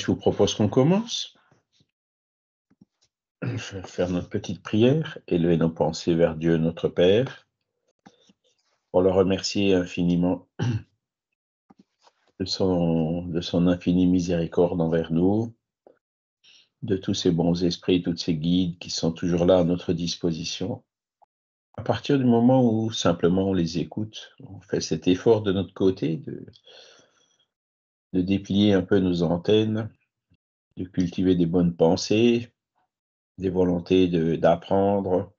Je vous propose qu'on commence. faire notre petite prière, élever nos pensées vers Dieu notre Père, pour le remercier infiniment de son, de son infinie miséricorde envers nous, de tous ces bons esprits, tous ces guides qui sont toujours là à notre disposition. À partir du moment où simplement on les écoute, on fait cet effort de notre côté de, de déplier un peu nos antennes, de cultiver des bonnes pensées, des volontés d'apprendre,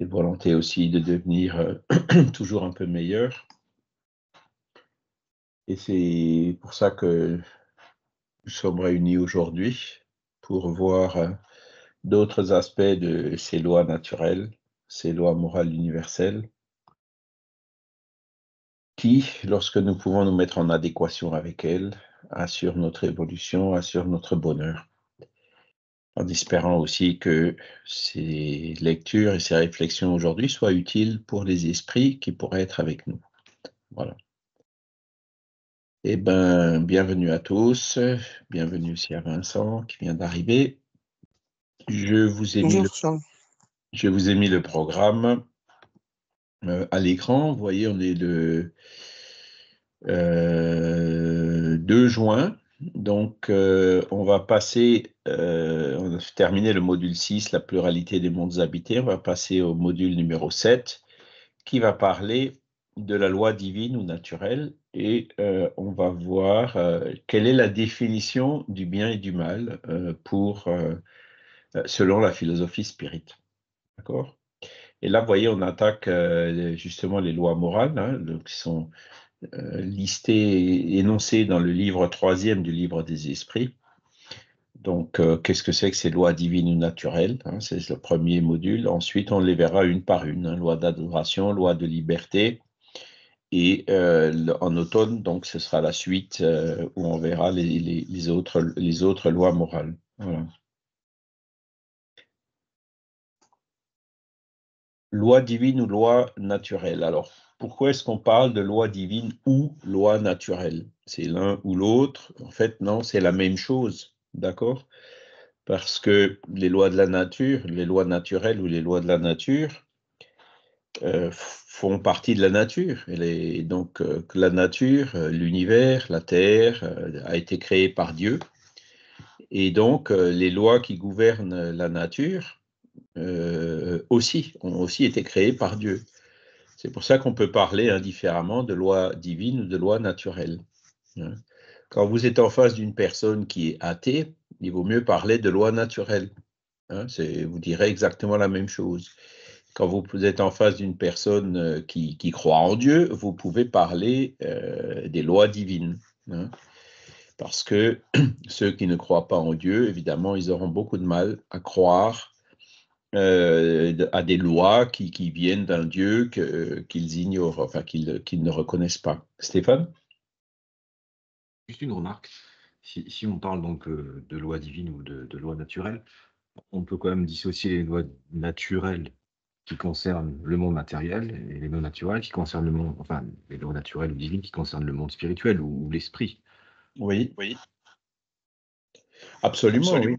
des volontés aussi de devenir euh, toujours un peu meilleur. Et c'est pour ça que nous sommes réunis aujourd'hui pour voir euh, d'autres aspects de ces lois naturelles, ces lois morales universelles, qui, lorsque nous pouvons nous mettre en adéquation avec elle, assure notre évolution, assure notre bonheur. En espérant aussi que ces lectures et ces réflexions aujourd'hui soient utiles pour les esprits qui pourraient être avec nous. Voilà. Eh bien, bienvenue à tous. Bienvenue aussi à Vincent qui vient d'arriver. Je vous ai mis je vous ai mis le programme. Euh, à l'écran. Vous voyez, on est le 2 euh, juin. Donc, euh, on va passer, on a terminé le module 6, la pluralité des mondes habités. On va passer au module numéro 7 qui va parler de la loi divine ou naturelle et on va voir quelle est la définition du bien et du mal pour, selon la philosophie spirite, D'accord et là, vous voyez, on attaque euh, justement les lois morales, hein, qui sont euh, listées et énoncées dans le livre troisième du livre des esprits. Donc, euh, qu'est-ce que c'est que ces lois divines ou naturelles hein, C'est le premier module. Ensuite, on les verra une par une. Hein, loi d'adoration, loi de liberté. Et en automne, donc, ce sera la suite où on verra les, autres, les autres lois morales. loi divine ou loi naturelle. Alors, pourquoi est-ce qu'on parle de loi divine ou loi naturelle C'est l'un ou l'autre. En fait, non, c'est la même chose, d'accord Parce que les lois de la nature, les lois naturelles ou les lois de la nature euh, font partie de la nature. donc, euh, la nature, euh, l'univers, la Terre a été créée par Dieu. Et donc, les lois qui gouvernent la nature, euh, aussi, ont aussi été créés par Dieu. C'est pour ça qu'on peut parler indifféremment de loi divine ou de loi naturelle. Hein. Quand vous êtes en face d'une personne qui est athée, il vaut mieux parler de loi naturelle. Hein. vous direz exactement la même chose. Quand vous êtes en face d'une personne euh, qui, croit en Dieu, vous pouvez parler euh, des lois divines. Hein. parce que ceux qui ne croient pas en Dieu, évidemment, ils auront beaucoup de mal à croire euh, à des lois qui, viennent d'un Dieu qu'ils ignorent, enfin qu'ils ne reconnaissent pas. Stéphane Juste une remarque. Si, on parle donc euh, de loi divine ou de, de loi naturelle, on peut quand même dissocier les lois naturelles qui concernent le monde matériel et les lois naturelles qui concernent le monde, enfin les lois naturelles ou divines qui concernent le monde spirituel ou, l'esprit. Oui, oui. Absolument, Absolument, oui.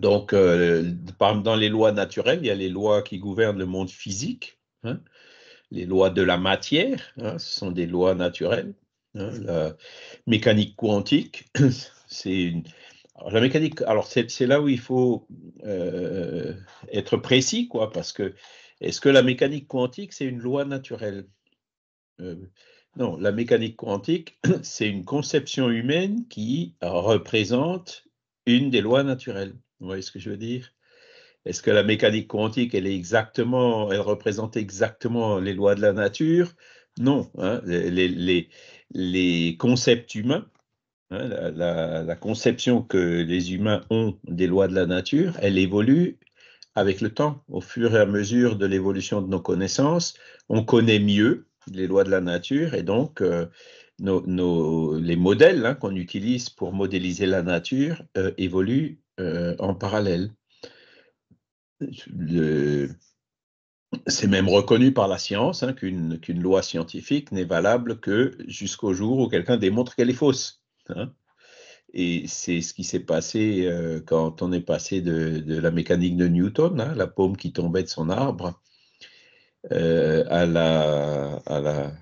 Donc, euh, dans les lois naturelles, il y a les lois qui gouvernent le monde physique, hein. les lois de la matière, hein, ce sont des lois naturelles. Hein, la mécanique quantique, c'est la mécanique, alors c'est là où il faut euh, être précis, quoi, parce que est-ce que la mécanique quantique, c'est une loi naturelle euh, Non, la mécanique quantique, c'est une conception humaine qui représente une des lois naturelles. Vous voyez ce que je veux dire Est-ce que la mécanique quantique, elle, est exactement, elle représente exactement les lois de la nature Non. Hein, les, les, les, concepts humains, hein, la, conception que les humains ont des lois de la nature, elle évolue avec le temps, au fur et à mesure de l'évolution de nos connaissances, on connaît mieux les lois de la nature et donc euh, nos, nos, les modèles hein, qu'on utilise pour modéliser la nature euh, évoluent euh, en parallèle. c'est même reconnu par la science hein, qu'une loi scientifique n'est valable que jusqu'au jour où quelqu'un démontre qu'elle est fausse. Hein. Et c'est ce qui s'est passé euh, quand on est passé de, la mécanique de Newton, hein, la paume qui tombait de son arbre, euh, à, la, à, la,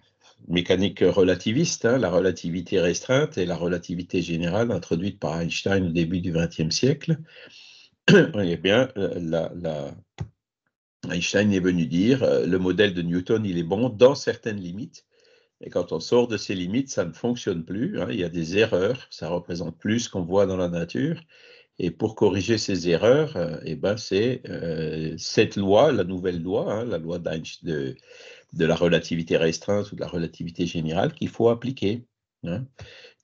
mécanique relativiste, hein, la relativité restreinte et la relativité générale introduite par Einstein au début du XXe siècle, eh bien, euh, la, Einstein est venu dire que euh, le modèle de Newton, il est bon dans certaines limites. Et quand on sort de ces limites, ça ne fonctionne plus. Hein. il y a des erreurs, ça représente plus ce qu'on voit dans la nature. Et pour corriger ces erreurs, euh, eh ben, c'est cette loi, la nouvelle loi, hein, la loi de, de la relativité restreinte ou de la relativité générale qu'il faut appliquer. Hein.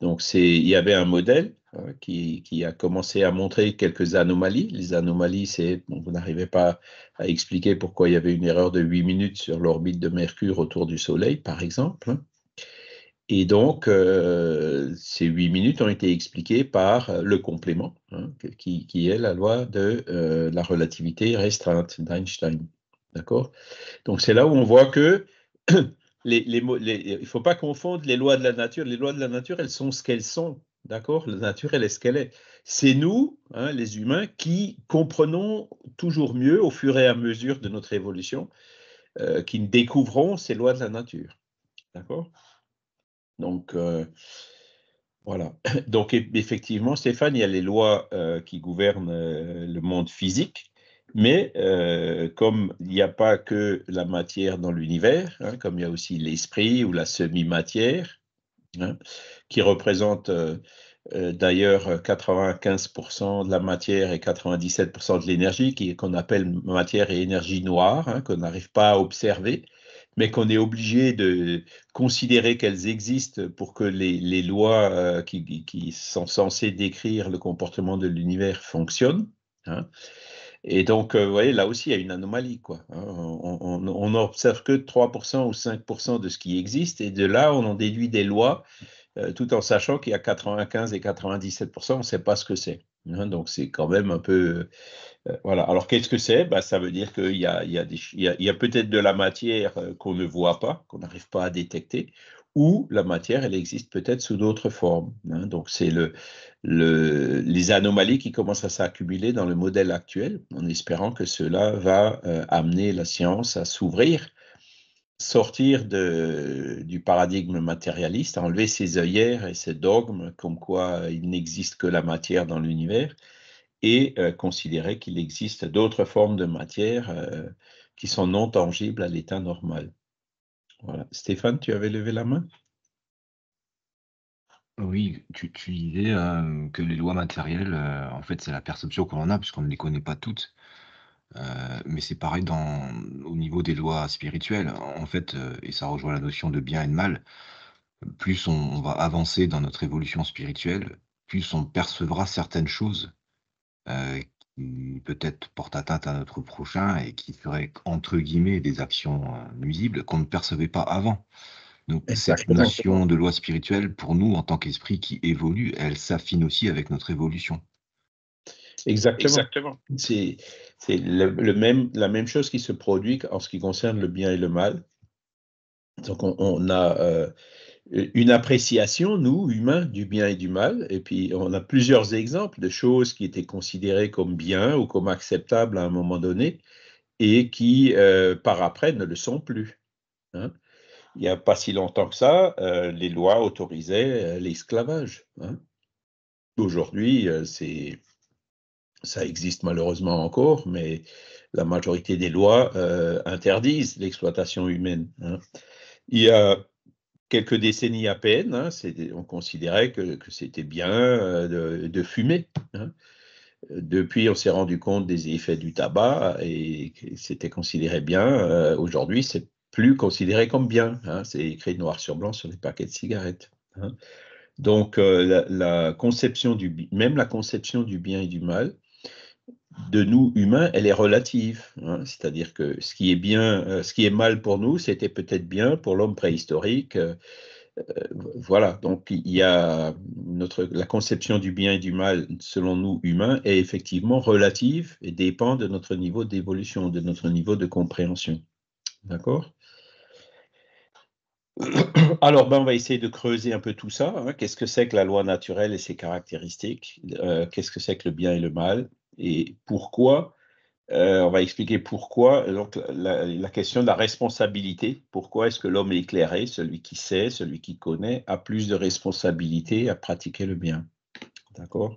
Donc, il y avait un modèle hein, qui, a commencé à montrer quelques anomalies. Les anomalies, c'est vous n'arrivez pas à expliquer pourquoi il y avait une erreur de 8 minutes sur l'orbite de Mercure autour du Soleil, par exemple. Hein. Et donc, euh, ces 8 minutes ont été expliquées par le complément, qui, est la loi de euh, la relativité restreinte d'Einstein. D'accord Donc c'est là où on voit que les, il ne faut pas confondre les lois de la nature. Les lois de la nature, elles sont ce qu'elles sont. D'accord La nature, elle est ce qu'elle est. C'est nous, hein, les humains, qui comprenons toujours mieux au fur et à mesure de notre évolution, euh, qui découvrons ces lois de la nature. D'accord Donc, euh, voilà. Donc, effectivement, Stéphane, il y a les lois euh, qui gouvernent le monde physique, mais euh, comme il n'y a pas que la matière dans l'univers, hein, comme il y a aussi l'esprit ou la semi-matière, hein, qui représente euh, euh, d'ailleurs 95% de la matière et 97% de l'énergie, qu'on appelle matière et énergie noire, hein, qu'on n'arrive pas à observer, mais qu'on est obligé de considérer qu'elles existent pour que les, lois qui, sont censées décrire le comportement de l'univers fonctionnent. Et donc, euh, vous voyez, là aussi, il y a une anomalie. Quoi. Hein. On n'observe que 3% ou 5% de ce qui existe, et de là, on en déduit des lois, euh, tout en sachant qu'il y a 95 et 97%, on ne sait pas ce que c'est. Hein. Donc, c'est quand même un peu... Euh, voilà. Alors, qu'est-ce que c'est bah, Ça veut dire qu'il a, y a peut-être de la matière qu'on ne voit pas, qu'on n'arrive pas à détecter, ou la matière, elle existe peut-être sous d'autres formes. Hein. Donc, c'est les anomalies qui commencent à s'accumuler dans le modèle actuel, en espérant que cela va euh, amener la science à s'ouvrir, sortir du paradigme matérialiste, enlever ses œillères et ses dogmes comme quoi il n'existe que la matière dans l'univers, et euh, considérer qu'il existe d'autres formes de matière euh, qui sont non tangibles à l'état normal. Voilà. Stéphane, tu avais levé la main Oui, tu, disais euh, que les lois matérielles, euh, en fait, c'est la perception qu'on en a, puisqu'on ne les connaît pas toutes. Euh, mais c'est pareil dans, au niveau des lois spirituelles, en fait, et ça rejoint la notion de bien et de mal. Plus on, va avancer dans notre évolution spirituelle, plus on percevra certaines choses peut-être porte atteinte à notre prochain et qui ferait, entre guillemets des actions euh, nuisibles qu'on ne percevait pas avant. Donc cette notion de loi spirituelle, pour nous en tant qu'esprit qui évolue, elle s'affine aussi avec notre évolution. Exactement. C'est même, la même chose qui se produit en ce qui concerne le bien et le mal. Donc on, a euh, une appréciation, nous, humains, du bien et du mal. Et puis, on a plusieurs exemples de choses qui étaient considérées comme bien ou comme acceptables à un moment donné et qui, euh, par après, ne le sont plus. Hein. Il n'y a pas si longtemps que ça, euh, les lois autorisaient euh, l'esclavage. Hein. Aujourd'hui, c'est ça existe malheureusement encore, mais la majorité des lois interdisent l'exploitation humaine. Hein. Il y a quelques décennies à peine, hein, on considérait que, c'était bien euh, de, fumer. Hein. Depuis, on s'est rendu compte des effets du tabac et c'était considéré bien. Euh, aujourd'hui, c'est plus considéré comme bien. Hein. C'est écrit noir sur blanc sur les paquets de cigarettes. Donc, euh, conception du même la conception du bien et du mal de nous humains, elle est relative. Hein. C'est-à-dire que ce qui est bien, euh, ce qui est mal pour nous, c'était peut-être bien pour l'homme préhistorique. Euh, euh, voilà. Donc il y a notre la conception du bien et du mal selon nous humains est effectivement relative et dépend de notre niveau d'évolution, de notre niveau de compréhension. D'accord. Alors, ben, on va essayer de creuser un peu tout ça. Hein. Qu'est-ce que c'est que la loi naturelle et ses caractéristiques Qu'est-ce que c'est que le bien et le mal et pourquoi euh, on va expliquer pourquoi. Donc, la, question de la responsabilité. Pourquoi est-ce que l'homme éclairé, celui qui sait, celui qui connaît, a plus de responsabilité à pratiquer le bien D'accord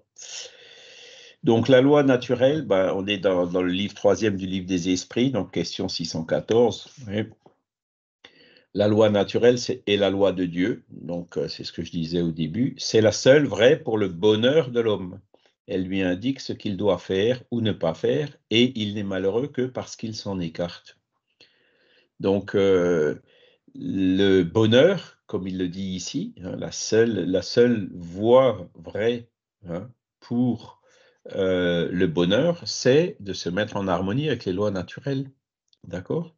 Donc, la loi naturelle, ben, on est dans, le livre troisième du livre des esprits, donc question 614. La loi naturelle est la loi de Dieu, donc euh, c'est ce que je disais au début. C'est la seule vraie pour le bonheur de l'homme. Elle lui indique ce qu'il doit faire ou ne pas faire, et il n'est malheureux que parce qu'il s'en écarte. Donc, euh, le bonheur, comme il le dit ici, hein, la, seule, voie vraie hein, pour euh, le bonheur, c'est de se mettre en harmonie avec les lois naturelles. D'accord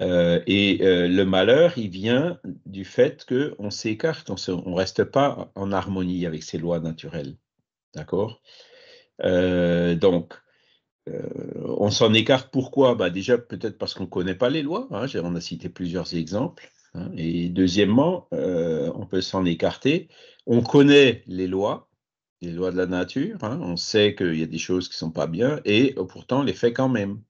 euh, et le malheur, il vient du fait qu'on s'écarte, on ne reste pas en harmonie avec ces lois naturelles. D'accord euh, Donc, euh, on s'en écarte pourquoi bah Déjà, peut-être parce qu'on ne connaît pas les lois. Hein. on a cité plusieurs exemples. Hein. et deuxièmement, euh, on peut s'en écarter. On connaît les lois, les lois de la nature. Hein. on sait qu'il y a des choses qui ne sont pas bien et pourtant, on les fait quand même.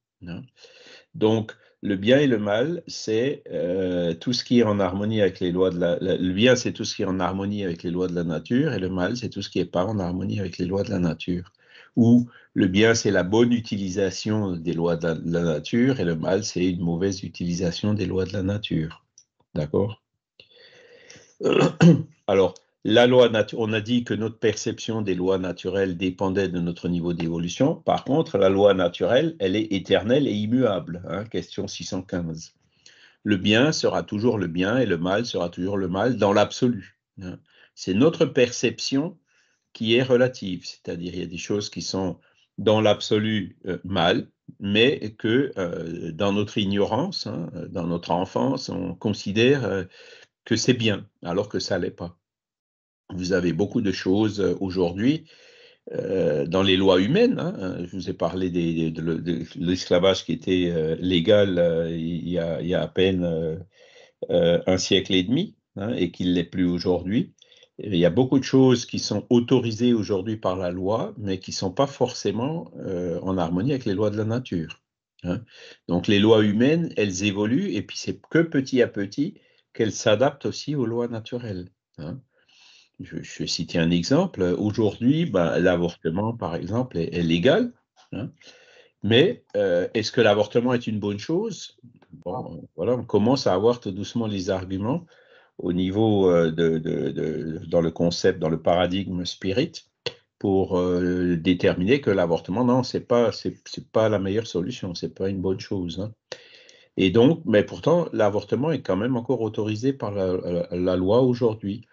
Donc, le bien et le mal, c'est euh, tout ce qui est en harmonie avec les lois de la, le bien, c'est tout ce qui est en harmonie avec les lois de la nature, et le mal, c'est tout ce qui n'est pas en harmonie avec les lois de la nature. Ou le bien, c'est la bonne utilisation des lois de la, de la nature, et le mal, c'est une mauvaise utilisation des lois de la nature. D'accord Alors, la loi on a dit que notre perception des lois naturelles dépendait de notre niveau d'évolution. Par contre, la loi naturelle, elle est éternelle et immuable. Hein, question 615. Le bien sera toujours le bien et le mal sera toujours le mal dans l'absolu. Hein. C'est notre perception qui est relative, c'est-à-dire il y a des choses qui sont dans l'absolu euh, mal, mais que euh, dans notre ignorance, hein, dans notre enfance, on considère euh, que c'est bien, alors que ça l'est pas. Vous avez beaucoup de choses euh, aujourd'hui euh, dans les lois humaines. Hein, hein. Je vous ai parlé des, de, l'esclavage qui était euh, légal il, y a, à peine un siècle et demi hein, et qui ne l'est plus aujourd'hui. Il y a beaucoup de choses qui sont autorisées aujourd'hui par la loi, mais qui ne sont pas forcément en harmonie avec les lois de la nature. Donc les lois humaines, elles évoluent et puis c'est que petit à petit qu'elles s'adaptent aussi aux lois naturelles je, vais citer un exemple. Aujourd'hui, bah, l'avortement, par exemple, est, légal. Hein. mais euh, est-ce que l'avortement est une bonne chose voilà, on commence à avoir tout doucement les arguments au niveau euh, de, dans le concept, dans le paradigme spirit, pour euh, déterminer que l'avortement, non, c'est pas, c'est, pas la meilleure solution, c'est pas une bonne chose. Hein. Et donc, mais pourtant, l'avortement est quand même encore autorisé par la loi aujourd'hui.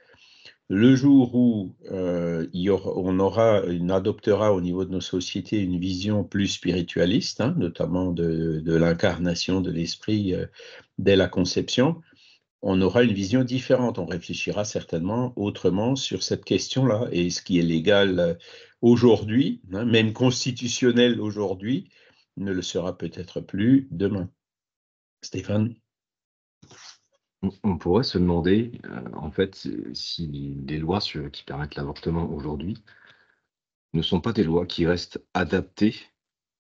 Le jour où euh, on aura, adoptera au niveau de nos sociétés une vision plus spiritualiste, hein, notamment de, l'incarnation de l'esprit euh, dès la conception, on aura une vision différente. On réfléchira certainement autrement sur cette question-là. Et ce qui est légal euh, aujourd'hui, hein, même constitutionnel aujourd'hui, ne le sera peut-être plus demain. Stéphane on, pourrait se demander, euh, en fait, si des lois qui permettent l'avortement aujourd'hui ne sont pas des lois qui restent adaptées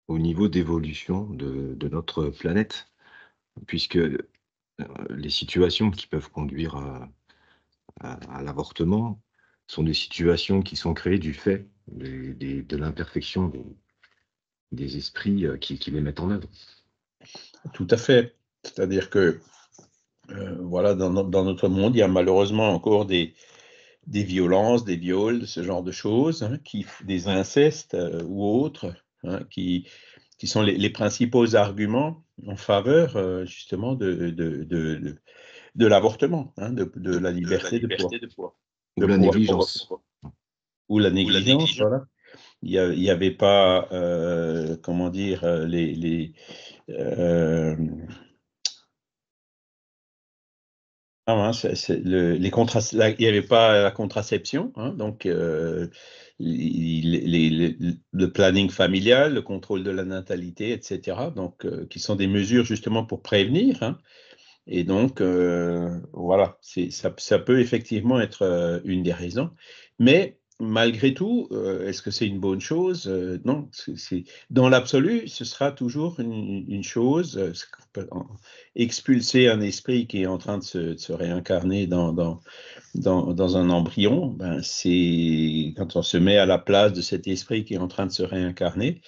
au niveau d'évolution de, notre planète, puisque euh, les situations qui peuvent conduire à, l'avortement sont des situations qui sont créées du fait de l'imperfection des, esprits euh, qui, qui les mettent en œuvre. Tout à fait. C'est-à-dire que euh, voilà, dans, dans, notre monde, il y a malheureusement encore des, des violences, des viols, ce genre de choses, hein, qui, des incestes euh, ou autres, hein, qui, qui sont les, principaux arguments en faveur euh, justement de, de, de, de l'avortement, hein, de, la liberté de, poids. de, la négligence. Ou la négligence, voilà. Il n'y avait pas, comment dire, les ah, les il n'y avait pas la contraception, hein, donc euh, le planning familial, le contrôle de la natalité, etc. Donc, euh, qui sont des mesures justement pour prévenir. Hein, et donc, euh, voilà, ça, ça, peut effectivement être une des raisons. Mais malgré tout, euh, est-ce que c'est une bonne chose euh, Non, dans l'absolu, ce sera toujours une, chose. Euh, expulser un esprit qui est en train de se, réincarner dans, un embryon, ben, c'est quand on se met à la place de cet esprit qui est en train de se réincarner,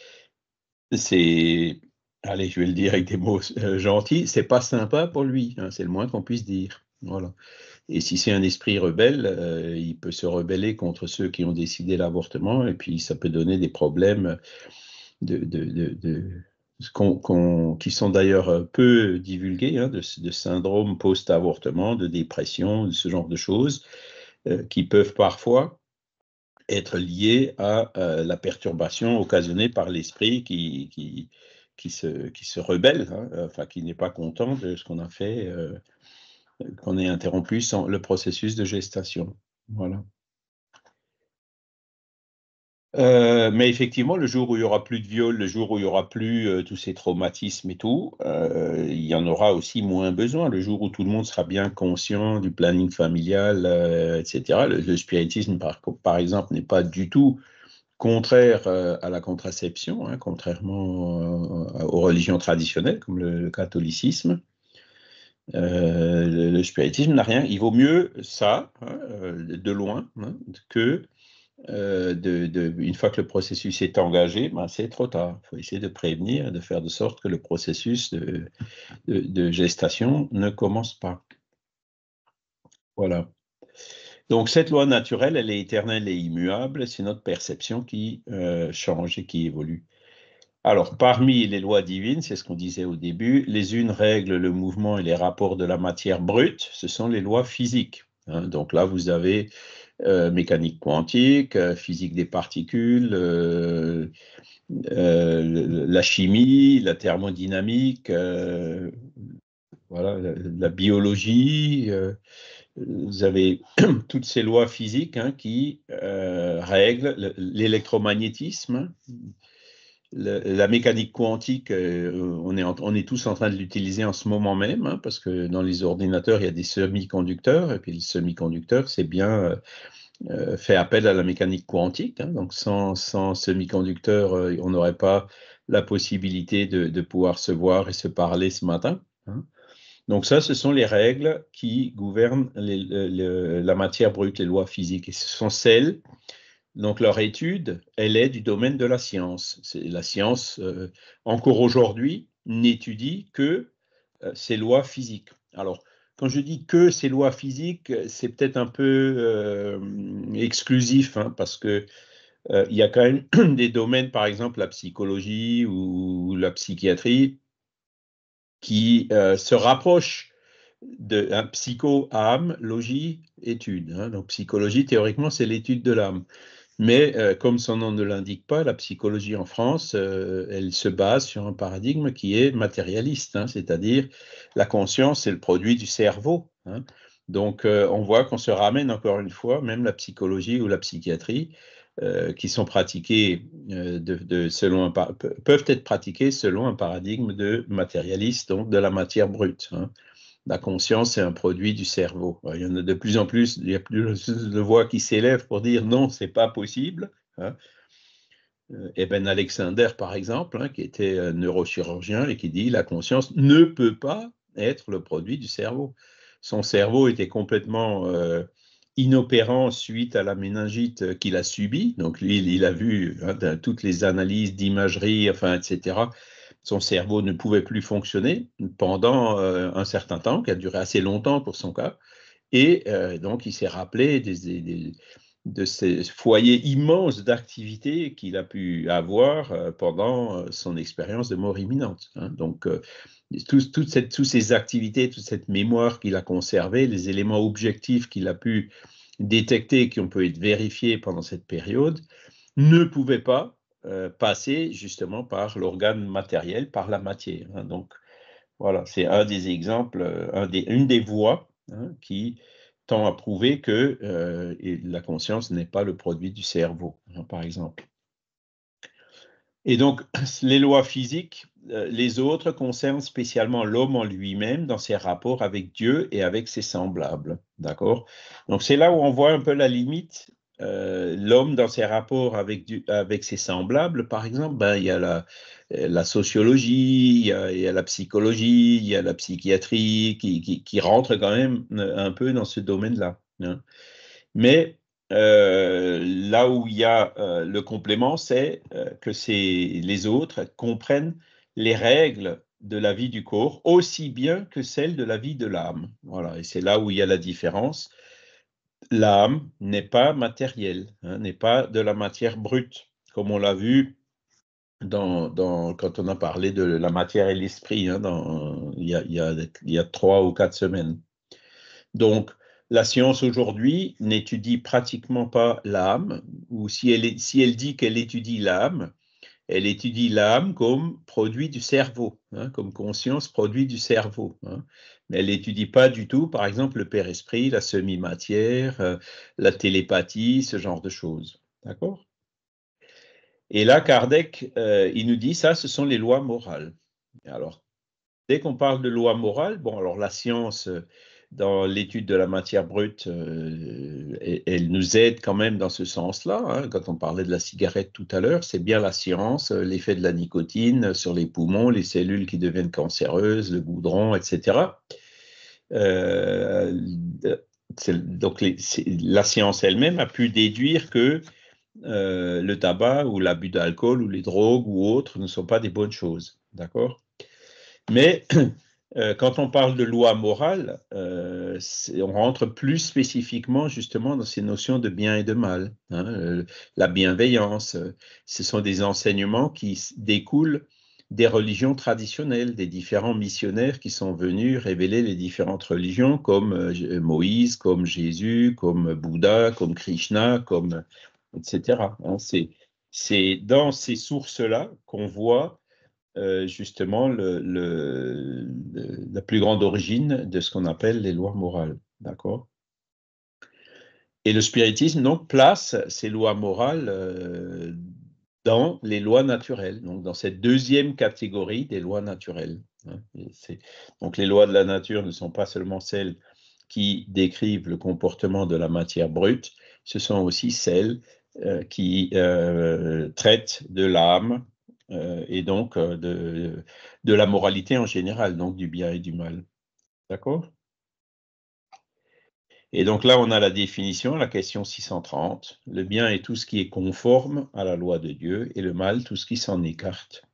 c'est allez, je vais le dire avec des mots gentils, c'est pas sympa pour lui. Hein, c'est le moins qu'on puisse dire. Voilà. Et si c'est un esprit rebelle, euh, il peut se rebeller contre ceux qui ont décidé l'avortement, et puis ça peut donner des problèmes de, de, qui sont d'ailleurs peu divulgués, hein, de, syndrome post-avortement, de dépression, de ce genre de choses, euh, qui peuvent parfois être liés à euh, la perturbation occasionnée par l'esprit qui, qui, se, qui se rebelle, hein, enfin qui n'est pas content de ce qu'on a fait qu'on ait interrompu le processus de gestation. Voilà. Euh, mais effectivement, le jour où il y aura plus de viol, le jour où il y aura plus euh, tous ces traumatismes et tout, euh, il y en aura aussi moins besoin. Le jour où tout le monde sera bien conscient du planning familial, etc. Le, spiritisme, par, par exemple, n'est pas du tout contraire à la contraception, hein, contrairement aux religions traditionnelles comme le catholicisme. Euh, le, spiritisme n'a rien. Il vaut mieux ça, hein, euh, de loin, hein, que euh, de, une fois que le processus est engagé, ben, c'est trop tard. Il faut essayer de prévenir, de faire de sorte que le processus de, gestation ne commence pas. Voilà. Donc cette loi naturelle, elle est éternelle et immuable. C'est notre perception qui change et qui évolue. Alors, parmi les lois divines, c'est ce qu'on disait au début, les unes règlent le mouvement et les rapports de la matière brute, ce sont les lois physiques. Hein. donc là, vous avez euh, mécanique quantique, euh, physique des particules, euh, la chimie, la thermodynamique, voilà, la, biologie. vous avez toutes ces lois physiques hein, qui règlent l'électromagnétisme la mécanique quantique, euh, on, est tous en train de l'utiliser en ce moment même, hein, parce que dans les ordinateurs, il y a des semi-conducteurs, et puis les semi-conducteurs, c'est bien euh, euh, fait appel à la mécanique quantique. Hein. donc sans, semi-conducteurs, on n'aurait pas la possibilité de, pouvoir se voir et se parler ce matin. Hein. Donc ça, ce sont les règles qui gouvernent la matière brute, les lois physiques, et ce sont celles donc leur étude, elle est du domaine de la science. La science, euh, encore aujourd'hui, n'étudie que ses euh, ces lois physiques. Alors, quand je dis que ces lois physiques, c'est peut-être un peu euh, exclusif, hein, parce que il y a quand même des domaines, par exemple la psychologie ou la psychiatrie, qui se rapprochent de hein, psycho, âme, logie, étude. Hein. Donc psychologie, théoriquement, c'est l'étude de l'âme. Mais euh, comme son nom ne l'indique pas, la psychologie en France, euh, elle se base sur un paradigme qui est matérialiste, hein, c'est-à-dire la conscience est le produit du cerveau. Hein. Donc euh, on voit qu'on se ramène encore une fois, même la psychologie ou la psychiatrie, qui sont pratiquées selon un, peuvent être pratiquées selon un paradigme de matérialiste, donc de la matière brute. Hein la conscience est un produit du cerveau. Il y en a de plus en plus, il y a plus de voix qui s'élèvent pour dire non, c'est pas possible. Hein. Euh, Alexander, par exemple, hein, qui était un euh, neurochirurgien et qui dit la conscience ne peut pas être le produit du cerveau. Son cerveau était complètement euh, inopérant suite à la méningite qu'il a subie. Donc lui, il a vu hein, toutes les analyses d'imagerie, enfin, etc son cerveau ne pouvait plus fonctionner pendant euh, un certain temps, qui a duré assez longtemps pour son cas. Et euh, donc, il s'est rappelé de ces foyers immenses d'activité qu'il a pu avoir euh, pendant son expérience de mort imminente. Hein. Donc, toutes ces activités, toute cette mémoire qu'il a conservée, les éléments objectifs qu'il a pu détecter, qui ont pu être vérifiés pendant cette période, ne pouvaient pas euh, passer justement par l'organe matériel, par la matière. Hein. Donc, voilà, c'est un des exemples, euh, une des voies hein, qui tend à prouver que euh, la conscience n'est pas le produit du cerveau, hein, par exemple. Et donc, les lois physiques, les autres concernent spécialement l'homme en lui-même dans ses rapports avec Dieu et avec ses semblables. D'accord Donc, c'est là où on voit un peu la limite euh, l'homme dans ses rapports avec, ses semblables, par exemple, ben, il y a la, sociologie, il y, a, la psychologie, il y a la psychiatrie qui, qui, rentre quand même euh, un peu dans ce domaine-là. Hein. Mais euh, là où il y a le complément, c'est que les autres comprennent les règles de la vie du corps aussi bien que celles de la vie de l'âme. Voilà, et c'est là où il y a la différence l'âme n'est pas matérielle, hein, n'est pas de la matière brute, comme on l'a vu quand on a parlé de la matière et l'esprit, hein, il, y a, trois ou quatre semaines. Donc, la science aujourd'hui n'étudie pratiquement pas l'âme, ou si elle dit qu'elle étudie l'âme, elle étudie l'âme comme produit du cerveau, hein, comme conscience produit du cerveau. Hein. Mais elle n'étudie pas du tout, par exemple, le père-esprit, la semi-matière, euh, la télépathie, ce genre de choses. D'accord Et là, Kardec, euh, il nous dit ça, ce sont les lois morales. Alors, dès qu'on parle de lois morales, bon, alors la science dans l'étude de la matière brute, euh, elle nous aide quand même dans ce sens-là. Hein. Quand on parlait de la cigarette tout à l'heure, c'est bien la science, euh, l'effet de la nicotine sur les poumons, les cellules qui deviennent cancéreuses, le goudron, etc. Euh, donc la science elle-même a pu déduire que le tabac ou l'abus d'alcool ou les drogues ou autres ne sont pas des bonnes choses. D'accord Mais euh, quand on parle de loi morale, euh, on rentre plus spécifiquement justement dans ces notions de bien et de mal. Hein. Euh, la bienveillance, ce sont des enseignements qui découlent des religions traditionnelles, des différents missionnaires qui sont venus révéler les différentes religions comme Moïse, comme Jésus, comme Bouddha, comme Krishna, comme etc. Hein. c'est dans ces sources-là qu'on voit euh, justement la plus grande origine de ce qu'on appelle les lois morales. D'accord Et le spiritisme donc, place ces lois morales euh, dans les lois naturelles, donc dans cette deuxième catégorie des lois naturelles. Hein. Donc les lois de la nature ne sont pas seulement celles qui décrivent le comportement de la matière brute, ce sont aussi celles euh, qui traitent de l'âme, euh, et donc euh, de, la moralité en général, donc du bien et du mal. D'accord Et donc là, on a la définition, la question 630. Le bien est tout ce qui est conforme à la loi de Dieu et le mal, tout ce qui s'en écarte.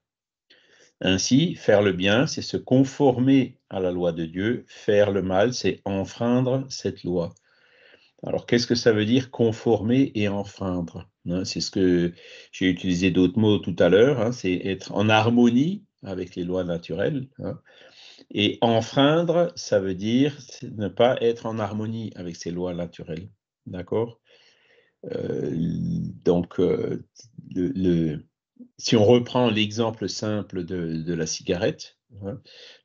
Ainsi, faire le bien, c'est se conformer à la loi de Dieu. Faire le mal, c'est enfreindre cette loi. Alors, qu'est-ce que ça veut dire conformer et enfreindre hein? C'est ce que j'ai utilisé d'autres mots tout à l'heure. Hein, c'est être en harmonie avec les lois naturelles. Hein. et enfreindre, ça veut dire ne pas être en harmonie avec ces lois naturelles. D'accord euh, Donc, euh, si on reprend l'exemple simple de la cigarette, Hein.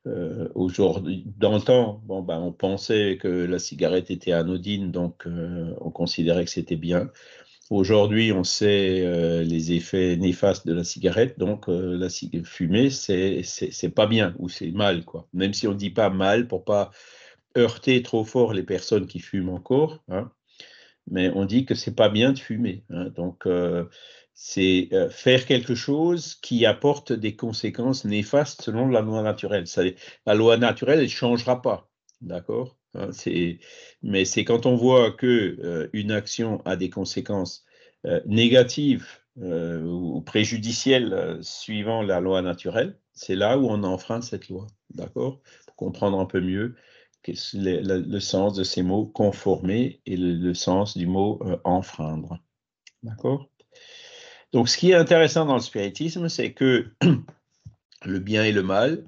Euh, aujourd'hui, dans le temps, bon, ben, on pensait que la cigarette était anodine, donc euh, on considérait que c'était bien. Aujourd'hui, on sait euh, les effets néfastes de la cigarette, donc la cig fumée, c'est pas bien ou c'est mal, quoi. Même si on ne dit pas mal pour pas heurter trop fort les personnes qui fument encore, hein, mais on dit que c'est pas bien de fumer. Hein. donc, c'est euh, faire quelque chose qui apporte des conséquences néfastes selon la loi naturelle. la loi naturelle, elle ne changera pas, d'accord hein, Mais c'est quand on voit que euh, une action a des conséquences euh, négatives ou préjudicielles suivant la loi naturelle, c'est là où on enfreint cette loi, d'accord Pour comprendre un peu mieux le, sens de ces mots conformer et le sens du mot enfreindre, d'accord donc, ce qui est intéressant dans le spiritisme, c'est que le bien et le mal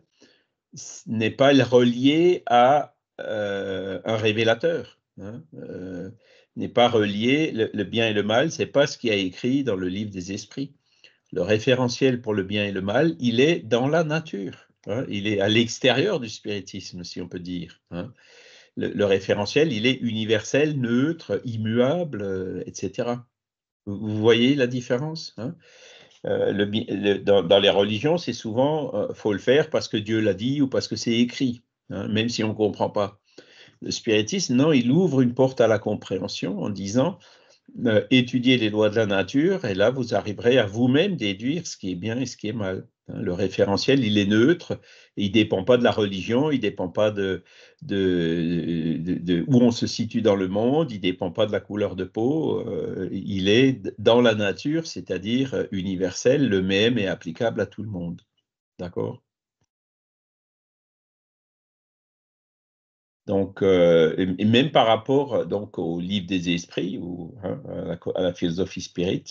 n'est pas relié à euh, un révélateur, hein, euh, n'est pas relié, le, bien et le mal, c'est pas ce qui a écrit dans le livre des esprits. Le référentiel pour le bien et le mal, il est dans la nature, hein, il est à l'extérieur du spiritisme, si on peut dire. Hein. le, référentiel, il est universel, neutre, immuable, euh, etc. Vous voyez la différence hein? euh, dans, les religions, c'est souvent euh, faut le faire parce que Dieu l'a dit ou parce que c'est écrit, hein, même si on ne comprend pas. Le spiritisme, non, il ouvre une porte à la compréhension en disant euh, étudiez les lois de la nature et là vous arriverez à vous-même déduire ce qui est bien et ce qui est mal. Hein, le référentiel, il est neutre, il ne dépend pas de la religion, il ne dépend pas de, où on se situe dans le monde, il ne dépend pas de la couleur de peau, euh, il est dans la nature, c'est-à-dire euh, universel, le même et applicable à tout le monde. D'accord Donc, euh, et même par rapport donc, au livre des esprits ou hein, à, la, philosophie spirit,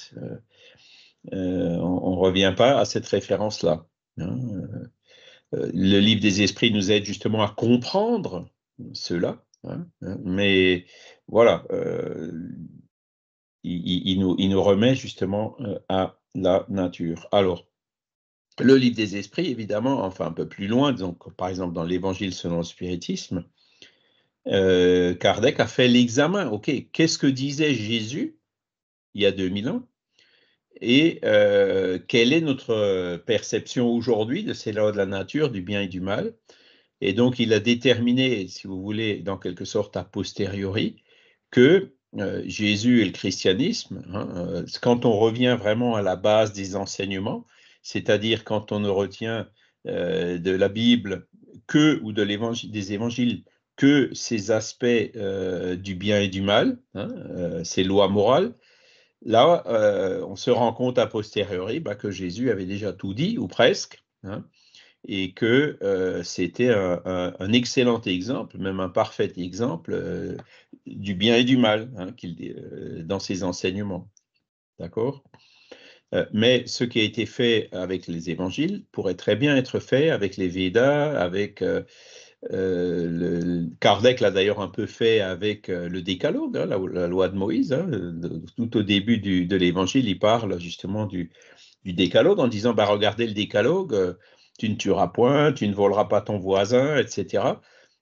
euh, on ne revient pas à cette référence-là. Hein. Euh, le livre des esprits nous aide justement à comprendre cela, hein, hein, mais voilà, euh, il, nous, remet justement à la nature. Alors, le livre des esprits, évidemment, enfin un peu plus loin, donc par exemple dans l'Évangile selon le spiritisme, Kardec a fait l'examen. Ok, qu'est-ce que disait Jésus il y a 2000 ans et euh, quelle est notre euh, perception aujourd'hui de ces lois de la nature, du bien et du mal. Et donc, il a déterminé, si vous voulez, dans quelque sorte a posteriori, que euh, Jésus et le christianisme, hein, quand on revient vraiment à la base des enseignements, c'est-à-dire quand on ne retient de la Bible que, ou de des évangiles, que ces aspects du bien et du mal, hein, ces lois morales, Là, euh, on se rend compte a posteriori bah, que Jésus avait déjà tout dit, ou presque, hein, et que euh, c'était un, excellent exemple, même un parfait exemple euh, du bien et du mal hein, dans ses enseignements. D'accord mais ce qui a été fait avec les évangiles pourrait très bien être fait avec les Védas, avec euh, le, Kardec l'a d'ailleurs un peu fait avec euh, le décalogue, hein, la, loi de Moïse. Hein, tout au début de l'évangile, il parle justement du, décalogue en disant bah, Regardez le décalogue, euh, tu ne tueras point, tu ne voleras pas ton voisin, etc.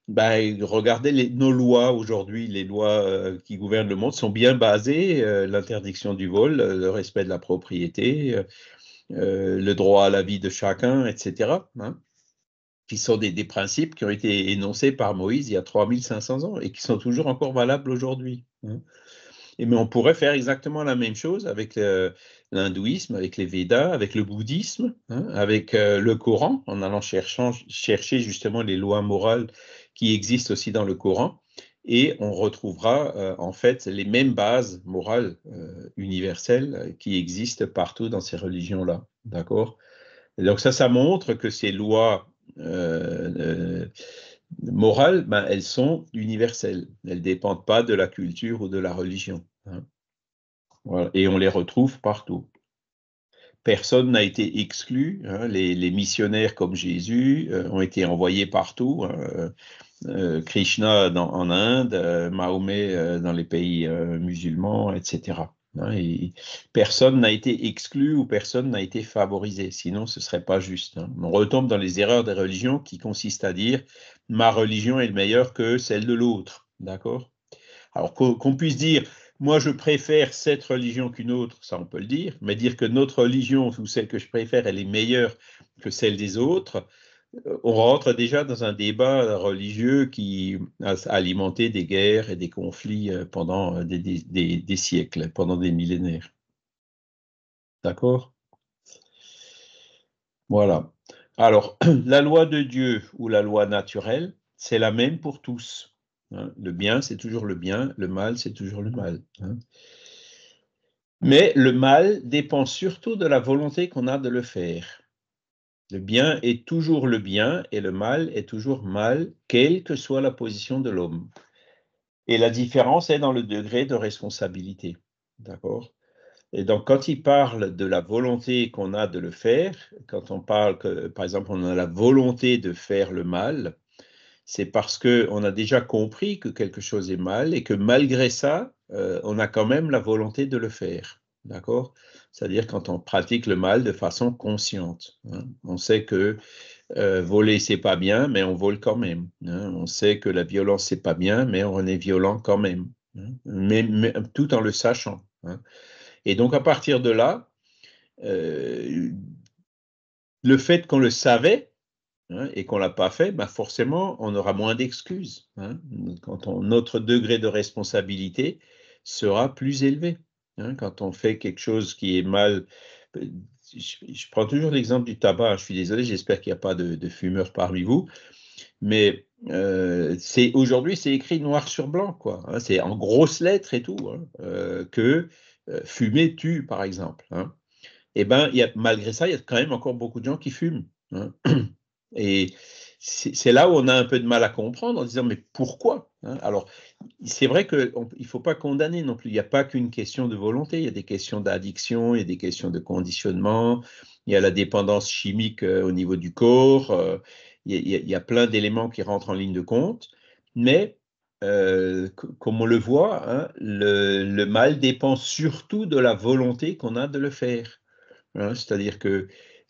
Bah, regardez nos lois aujourd'hui, les lois qui gouvernent le monde sont bien basées l'interdiction du vol, le respect de la propriété, le droit à la vie de chacun, etc qui sont des, principes qui ont été énoncés par Moïse il y a 3500 ans et qui sont toujours encore valables aujourd'hui. Hein. Et mais on pourrait faire exactement la même chose avec l'hindouisme, avec les Védas, avec le bouddhisme, hein, avec euh, le Coran, en allant chercher justement les lois morales qui existent aussi dans le Coran. Et on retrouvera euh, en fait les mêmes bases morales euh, universelles qui existent partout dans ces religions-là. D'accord Donc ça, ça montre que ces lois euh, euh, morales, ben, elles sont universelles. Elles ne dépendent pas de la culture ou de la religion. Hein. Et on les retrouve partout. Personne n'a été exclu. Hein. Les, missionnaires comme Jésus euh, ont été envoyés partout. Hein. Krishna en Inde, Mahomet dans les pays musulmans, etc. Hein, personne n'a été exclu ou personne n'a été favorisé, sinon ce ne serait pas juste. Hein. On retombe dans les erreurs des religions qui consistent à dire ma religion est meilleure que celle de l'autre. D'accord Alors qu'on puisse dire moi je préfère cette religion qu'une autre, ça on peut le dire, mais dire que notre religion ou celle que je préfère, elle est meilleure que celle des autres, euh, on rentre déjà dans un débat religieux qui a alimenté des guerres et des conflits euh, pendant euh, des, siècles, pendant des millénaires. D'accord Voilà. Alors, la loi de Dieu ou la loi naturelle, c'est la même pour tous. Hein. Le bien, c'est toujours le bien, le mal, c'est toujours le mal. Hein. Mais le mal dépend surtout de la volonté qu'on a de le faire. Le bien est toujours le bien et le mal est toujours mal, quelle que soit la position de l'homme. Et la différence est dans le degré de responsabilité. D'accord Et donc, quand il parle de la volonté qu'on a de le faire, quand on parle que, par exemple, on a la volonté de faire le mal, c'est parce qu'on a déjà compris que quelque chose est mal et que malgré ça, euh, on a quand même la volonté de le faire. D'accord c'est-à-dire quand on pratique le mal de façon consciente. Hein. On sait que voler, euh, voler, c'est pas bien, mais on vole quand même. Hein. On sait que la violence, c'est pas bien, mais on est violent quand même, hein. mais, tout en le sachant. Et donc, à partir de là, euh, le fait qu'on le savait, et qu'on ne l'a pas fait, bah, forcément, on aura moins d'excuses. quand notre degré de responsabilité sera plus élevé. Hein, quand on fait quelque chose qui est mal, euh, je, prends toujours l'exemple du tabac. Hein, je suis désolé, j'espère qu'il n'y a pas de, fumeurs parmi vous, mais euh, aujourd'hui c'est écrit noir sur blanc, quoi. Hein, c'est en grosses lettres et tout euh, que fumer tue, par exemple. Et eh ben, malgré ça, il y a quand même encore beaucoup de gens qui fument. Et c'est là où on a un peu de mal à comprendre en disant mais pourquoi Hein. Alors, c'est vrai qu'il ne faut pas condamner non plus. Il n'y a pas qu'une question de volonté, il y a des questions d'addiction, il y a des questions de conditionnement, il y a la dépendance chimique euh, au niveau du corps, euh, il, y a, plein d'éléments qui rentrent en ligne de compte. Mais, euh, comme on le voit, hein, le, mal dépend surtout de la volonté qu'on a de le faire. Hein. C'est-à-dire que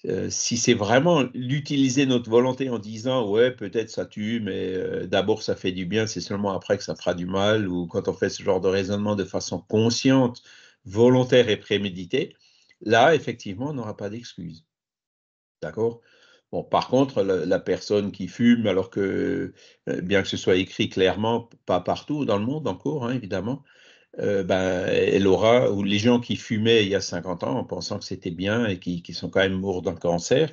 euh, si c'est vraiment l'utiliser notre volonté en disant ouais peut-être ça tue mais euh, d'abord ça fait du bien c'est seulement après que ça fera du mal ou quand on fait ce genre de raisonnement de façon consciente volontaire et préméditée là effectivement on n'aura pas d'excuse d'accord Bon, par contre, la, personne qui fume, alors que, euh, bien que ce soit écrit clairement, pas partout dans le monde encore, hein, évidemment, euh, ben, ou les gens qui fumaient il y a 50 ans en pensant que c'était bien et qui, sont quand même morts d'un cancer,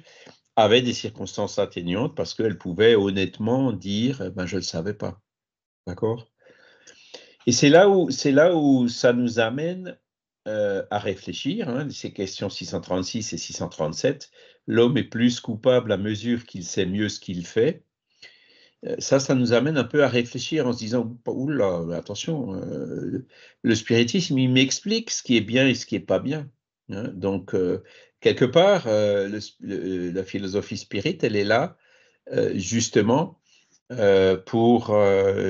avaient des circonstances atténuantes parce qu'elles pouvaient honnêtement dire eh ben, Je ne le savais pas. D'accord Et c'est là, où, là où ça nous amène euh, à réfléchir, hein, ces questions 636 et 637. L'homme est plus coupable à mesure qu'il sait mieux ce qu'il fait euh, ça, ça nous amène un peu à réfléchir en se disant oula, attention, euh, le spiritisme, il m'explique ce qui est bien et ce qui n'est pas bien. Hein. Donc, euh, quelque part, la philosophie spirite, elle est là justement pour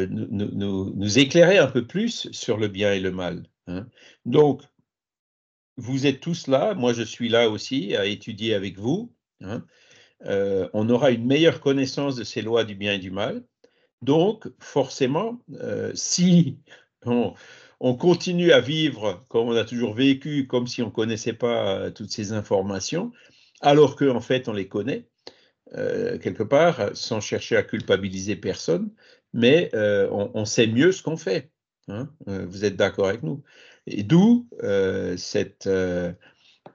nous, éclairer un peu plus sur le bien et le mal. Hein. Donc, vous êtes tous là, moi je suis là aussi à étudier avec vous. Hein. Euh, on aura une meilleure connaissance de ces lois du bien et du mal. Donc, forcément, euh, si on, continue à vivre comme on a toujours vécu, comme si on ne connaissait pas euh, toutes ces informations, alors qu'en en fait on les connaît, quelque part, sans chercher à culpabiliser personne, mais on, sait mieux ce qu'on fait. Hein. vous êtes d'accord avec nous Et d'où cette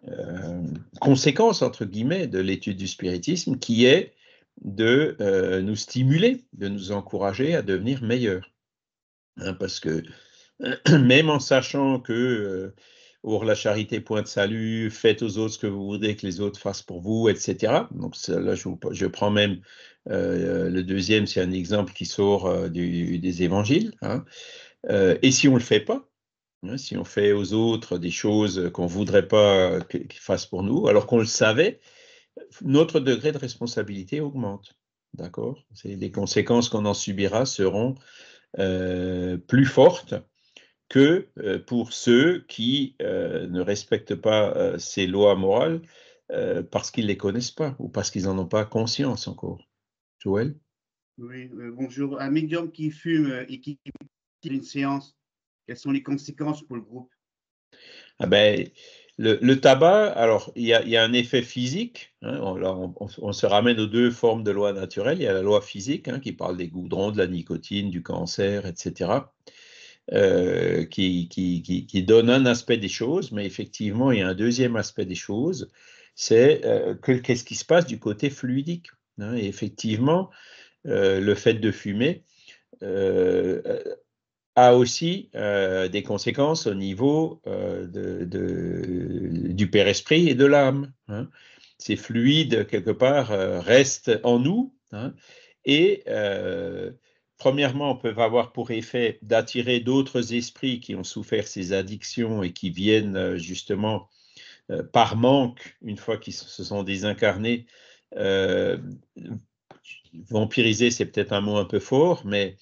euh, conséquence, entre guillemets, de l'étude du spiritisme, qui est de euh, nous stimuler, de nous encourager à devenir meilleurs. Hein, parce que même en sachant que hors euh, la charité, point de salut, faites aux autres ce que vous voulez que les autres fassent pour vous, etc. Donc là, je, prends même le deuxième, c'est un exemple qui sort des évangiles. Hein. et si on ne le fait pas, Hein, si on fait aux autres des choses qu'on ne voudrait pas qu'ils fassent pour nous, alors qu'on le savait, notre degré de responsabilité augmente. D'accord Les conséquences qu'on en subira seront euh, plus fortes que euh, pour ceux qui euh, ne respectent pas ces lois morales parce qu'ils ne les connaissent pas ou parce qu'ils n'en ont pas conscience encore. Joël Oui, bonjour. Un médium qui fume et qui fait une séance quelles sont les conséquences pour le groupe ah ben, le, tabac, alors il y, a, un effet physique. Hein, on, se ramène aux deux formes de loi naturelle. Il y a la loi physique hein, qui parle des goudrons, de la nicotine, du cancer, etc. Euh, qui, qui, donne un aspect des choses, mais effectivement, il y a un deuxième aspect des choses, c'est euh, qu'est-ce qui se passe du côté fluidique. Hein. et effectivement, euh, le fait de fumer a aussi euh, des conséquences au niveau euh, de, du père-esprit et de l'âme. Hein. Ces fluides, quelque part, euh, restent en nous hein. et, premièrement, peuvent avoir pour effet d'attirer d'autres esprits qui ont souffert ces addictions et qui viennent justement par manque, une fois qu'ils se sont désincarnés, vampiriser, c'est peut-être un mot un peu fort, mais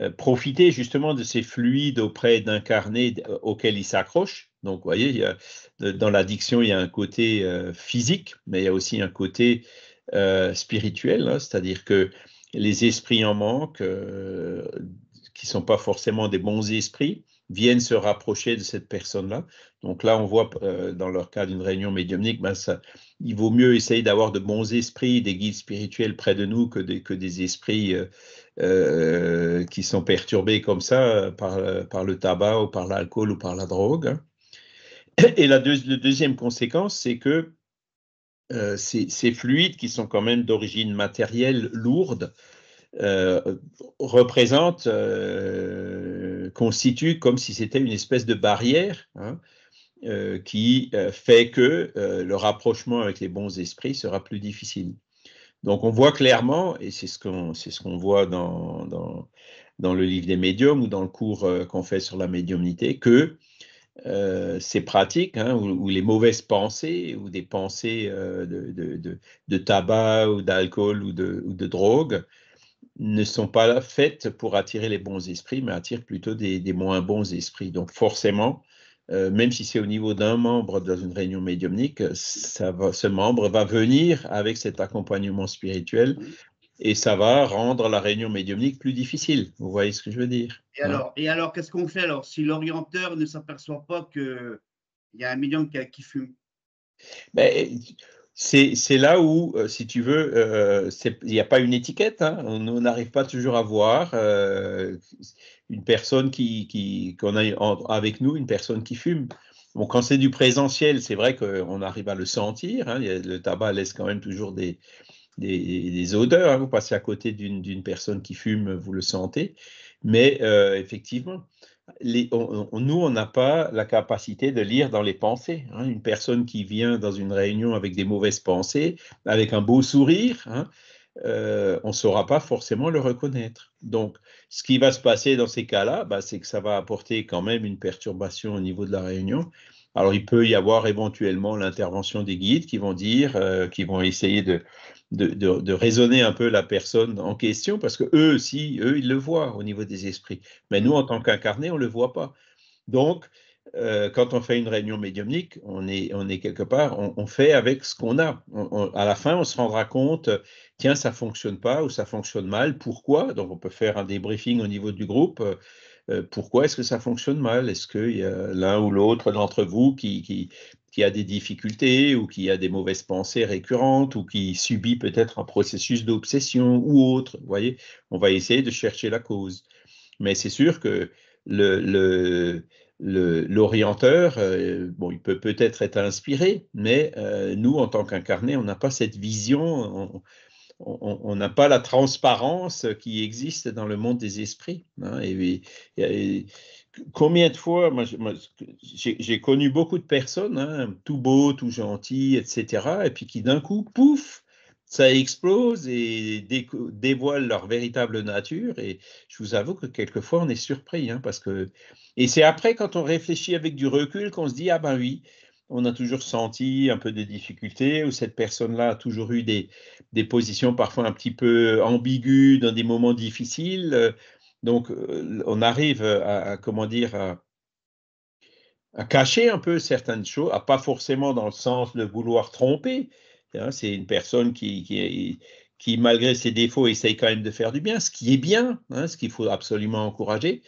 euh, profiter justement de ces fluides auprès d'incarnés euh, auxquels ils s'accrochent. Donc, vous voyez, dans l'addiction, il y a un côté euh, physique, mais il y a aussi un côté spirituel, hein. c'est-à-dire que les esprits en manque, qui ne sont pas forcément des bons esprits, viennent se rapprocher de cette personne-là. Donc là, on voit euh, dans leur cas d'une réunion médiumnique, ben ça, il vaut mieux essayer d'avoir de bons esprits, des guides spirituels près de nous que des, que des esprits euh, euh, qui sont perturbés comme ça par, le tabac ou par l'alcool ou par la drogue. Hein. Et la, deuxième conséquence, c'est que ces, ces, fluides qui sont quand même d'origine matérielle lourde représentent constitue comme si c'était une espèce de barrière hein, euh, qui euh, fait que euh, le rapprochement avec les bons esprits sera plus difficile. Donc on voit clairement, et c'est ce qu'on voit dans, le livre des médiums ou dans le cours qu'on fait sur la médiumnité, que ces pratiques, hein, ou, les mauvaises pensées, ou des pensées de, tabac ou d'alcool ou, ou de, drogue, ne sont pas faites pour attirer les bons esprits, mais attirent plutôt des, moins bons esprits. Donc forcément, euh, même si c'est au niveau d'un membre dans une réunion médiumnique, ce membre va venir avec cet accompagnement spirituel et ça va rendre la réunion médiumnique plus difficile. Vous voyez ce que je veux dire Et hein? alors, alors qu'est-ce qu'on fait alors si l'orienteur ne s'aperçoit pas qu'il y a un médium qui, fume ben, c'est là où, euh, si tu veux, euh, il n'y a pas une étiquette. Hein. On n'arrive pas toujours à voir euh, une personne qui qu'on a avec nous, une personne qui fume. Bon, quand c'est du présentiel, c'est vrai qu'on arrive à le sentir. Hein. Le tabac laisse quand même toujours des, des, odeurs. Hein. Vous passez à côté d'une personne qui fume, vous le sentez. Mais effectivement, nous, on n'a pas la capacité de lire dans les pensées. Hein. Une personne qui vient dans une réunion avec des mauvaises pensées, avec un beau sourire, hein, euh, on ne saura pas forcément le reconnaître. Donc, ce qui va se passer dans ces cas-là, bah, c'est que ça va apporter quand même une perturbation au niveau de la réunion. Alors, il peut y avoir éventuellement l'intervention des guides qui vont dire, euh, qui vont essayer de, de, raisonner un peu la personne en question, parce que eux aussi, eux, ils le voient au niveau des esprits. Mais nous, mm. en tant qu'incarnés, on ne le voit pas. Donc, euh, quand on fait une réunion médiumnique, on est, on est quelque part, on, fait avec ce qu'on a. à la fin, on se rendra compte, tiens, ça fonctionne pas ou ça fonctionne mal, pourquoi Donc, on peut faire un débriefing au niveau du groupe. Euh, euh, pourquoi est-ce que ça fonctionne mal Est-ce qu'il y a l'un ou l'autre d'entre vous qui, qui a des difficultés ou qui a des mauvaises pensées récurrentes ou qui subit peut-être un processus d'obsession ou autre. Vous voyez, on va essayer de chercher la cause. Mais c'est sûr que l'orienteur, le, euh, bon, il peut peut-être être inspiré, mais euh, nous, en tant qu'incarnés, on n'a pas cette vision, on n'a pas la transparence qui existe dans le monde des esprits. Hein, et, et combien de fois, j'ai connu beaucoup de personnes, hein, tout beau, tout gentil, etc., et puis qui d'un coup, pouf, ça explose et dévoile leur véritable nature. Et je vous avoue que quelquefois, on est surpris, hein, parce que. Et c'est après, quand on réfléchit avec du recul, qu'on se dit ah ben oui. On a toujours senti un peu de difficultés, ou cette personne-là a toujours eu des, des, positions parfois un petit peu ambiguës dans des moments difficiles. Euh, donc, euh, on arrive à, comment dire, à, cacher un peu certaines choses, à pas forcément dans le sens de vouloir tromper. Hein. c'est une personne qui, qui, malgré ses défauts, essaye quand même de faire du bien, ce qui est bien, hein, ce qu'il faut absolument encourager,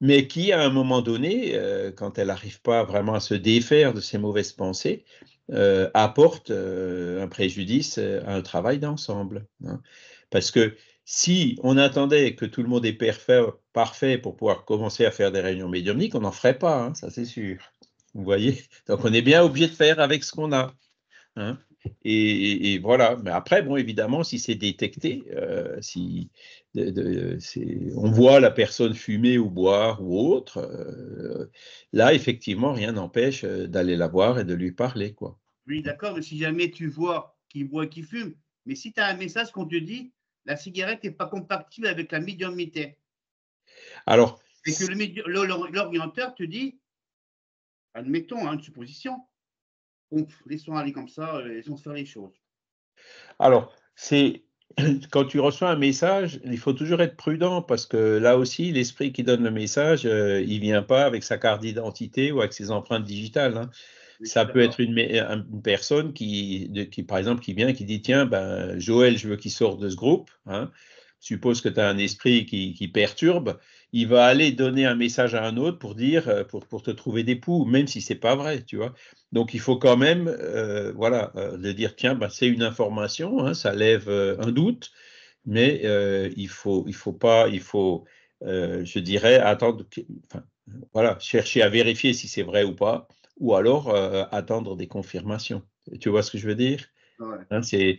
mais qui, à un moment donné, euh, quand elle n'arrive pas vraiment à se défaire de ses mauvaises pensées, euh, apporte un préjudice à un travail d'ensemble. Hein. parce que si on attendait que tout le monde est parfait, parfait pour pouvoir commencer à faire des réunions médiumniques, on n'en ferait pas, hein, ça c'est sûr. Vous voyez Donc on est bien obligé de faire avec ce qu'on a. Hein. et, voilà. Mais après, bon, évidemment, si c'est détecté, euh, si on voit la personne fumer ou boire ou autre, euh, là, effectivement, rien n'empêche euh, d'aller la voir et de lui parler. Quoi. Oui, d'accord, mais si jamais tu vois qu'il boit, qu'il fume, mais si tu as un message qu'on te dit, la cigarette n'est pas compatible avec la médiumnité. Alors. Et que l'orienteur te dit, admettons, hein, une supposition, laissons aller comme ça, euh, laissons faire les choses. Alors, c'est quand tu reçois un message, il faut toujours être prudent parce que là aussi, l'esprit qui donne le message, euh, il ne vient pas avec sa carte d'identité ou avec ses empreintes digitales. Hein ça peut être une, euh, personne qui, par exemple, qui vient et qui dit Tiens, ben, Joël, je veux qu'il sorte de ce groupe. Hein. Suppose que tu as un esprit qui, perturbe. Il va aller donner un message à un autre pour dire, euh, pour, te trouver des poux, même si c'est pas vrai, tu vois. Donc il faut quand même, euh, voilà, de dire Tiens, ben, c'est une information, hein, ça lève un doute, mais il faut, il faut pas, il faut, je dirais, attendre. voilà, chercher à vérifier si c'est vrai ou pas ou alors euh, attendre des confirmations. Tu vois ce que je veux dire hein, C'est,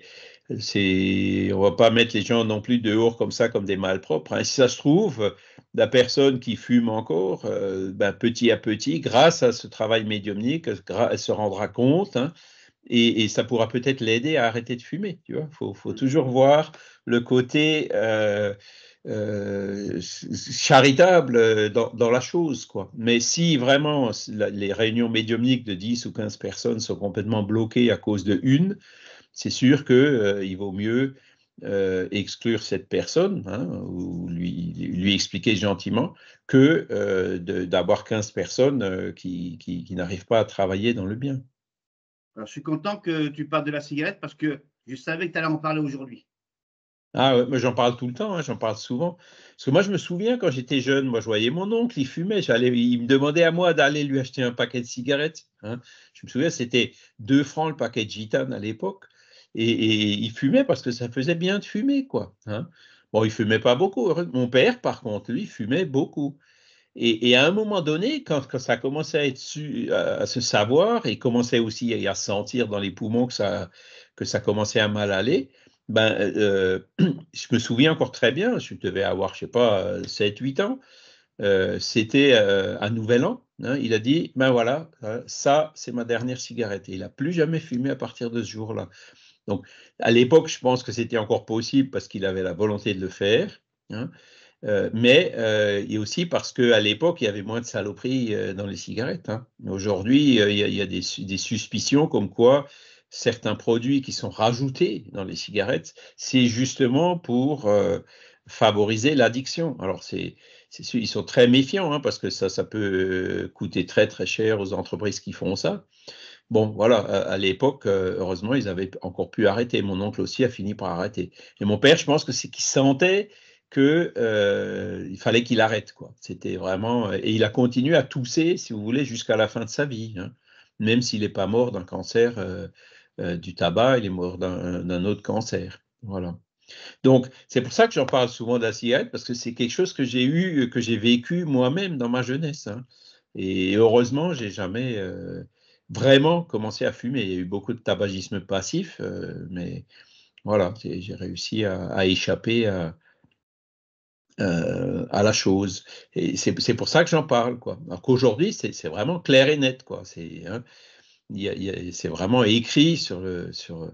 c'est, on va pas mettre les gens non plus dehors comme ça, comme des malpropres. Hein. Si ça se trouve, la personne qui fume encore, euh, ben, petit à petit, grâce à ce travail médiumnique, elle se rendra compte. Hein, et, ça pourra peut-être l'aider à arrêter de fumer. Tu vois, faut, faut mmh. toujours voir le côté euh, euh, charitable euh, dans, la chose. Quoi. Mais si vraiment les réunions médiumniques de 10 ou 15 personnes sont complètement bloquées à cause de une, c'est sûr qu'il euh, il vaut mieux exclure cette personne hein, ou lui, lui, expliquer gentiment que d'avoir 15 personnes qui, qui, qui n'arrivent pas à travailler dans le bien. je suis content que tu parles de la cigarette parce que je savais que tu allais en parler aujourd'hui. Ah j'en parle tout le temps, hein, j'en parle souvent. Parce que moi, je me souviens quand j'étais jeune, moi, je voyais mon oncle, il fumait, j'allais, il me demandait à moi d'aller lui acheter un paquet de cigarettes. Hein. Je me souviens, c'était 2 francs le paquet de gitane à l'époque. Et, il fumait parce que ça faisait bien de fumer, quoi. Hein. Bon, il fumait pas beaucoup. Mon père, par contre, lui, fumait beaucoup. Et, à un moment donné, quand, ça commençait à, être à, se savoir et commençait aussi à, sentir dans les poumons que ça, que ça commençait à mal aller, ben, euh, je me souviens encore très bien, je devais avoir, je sais pas, 7-8 euh, ans, euh, c'était un nouvel an. Hein, il a dit, ben voilà, ça, c'est ma dernière cigarette. Et il n'a plus jamais fumé à partir de ce jour-là. Donc, à l'époque, je pense que c'était encore possible parce qu'il avait la volonté de le faire. Hein, mais et aussi parce qu'à l'époque, il y avait moins de saloperies dans les cigarettes. Hein. Aujourd'hui, il y, a, des, suspicions comme quoi certains produits qui sont rajoutés dans les cigarettes, c'est justement pour euh, favoriser l'addiction. Alors, c'est, ils sont très méfiants hein, parce que ça, ça peut euh, coûter très très cher aux entreprises qui font ça. Bon, voilà, à, l'époque, euh, heureusement, ils avaient encore pu arrêter. Mon oncle aussi a fini par arrêter. Et mon père, je pense que c'est qu'il sentait qu'il fallait qu'il arrête quoi. C'était vraiment et il a continué à tousser, si vous voulez, jusqu'à la fin de sa vie, hein. même s'il n'est pas mort d'un cancer. Euh, du tabac, il est mort d'un autre cancer. Voilà. Donc, c'est pour ça que j'en parle souvent de la cigarette, parce que c'est quelque chose que j'ai eu, que j'ai vécu moi-même dans ma jeunesse. Hein. Et heureusement, j'ai jamais euh, vraiment commencé à fumer. Il y a eu beaucoup de tabagisme passif, euh, mais voilà, j'ai réussi à, échapper à, la chose. Et c'est pour ça que j'en parle, quoi. qu'aujourd'hui, c'est vraiment clair et net, quoi. C'est hein, c'est vraiment écrit sur le. Sur,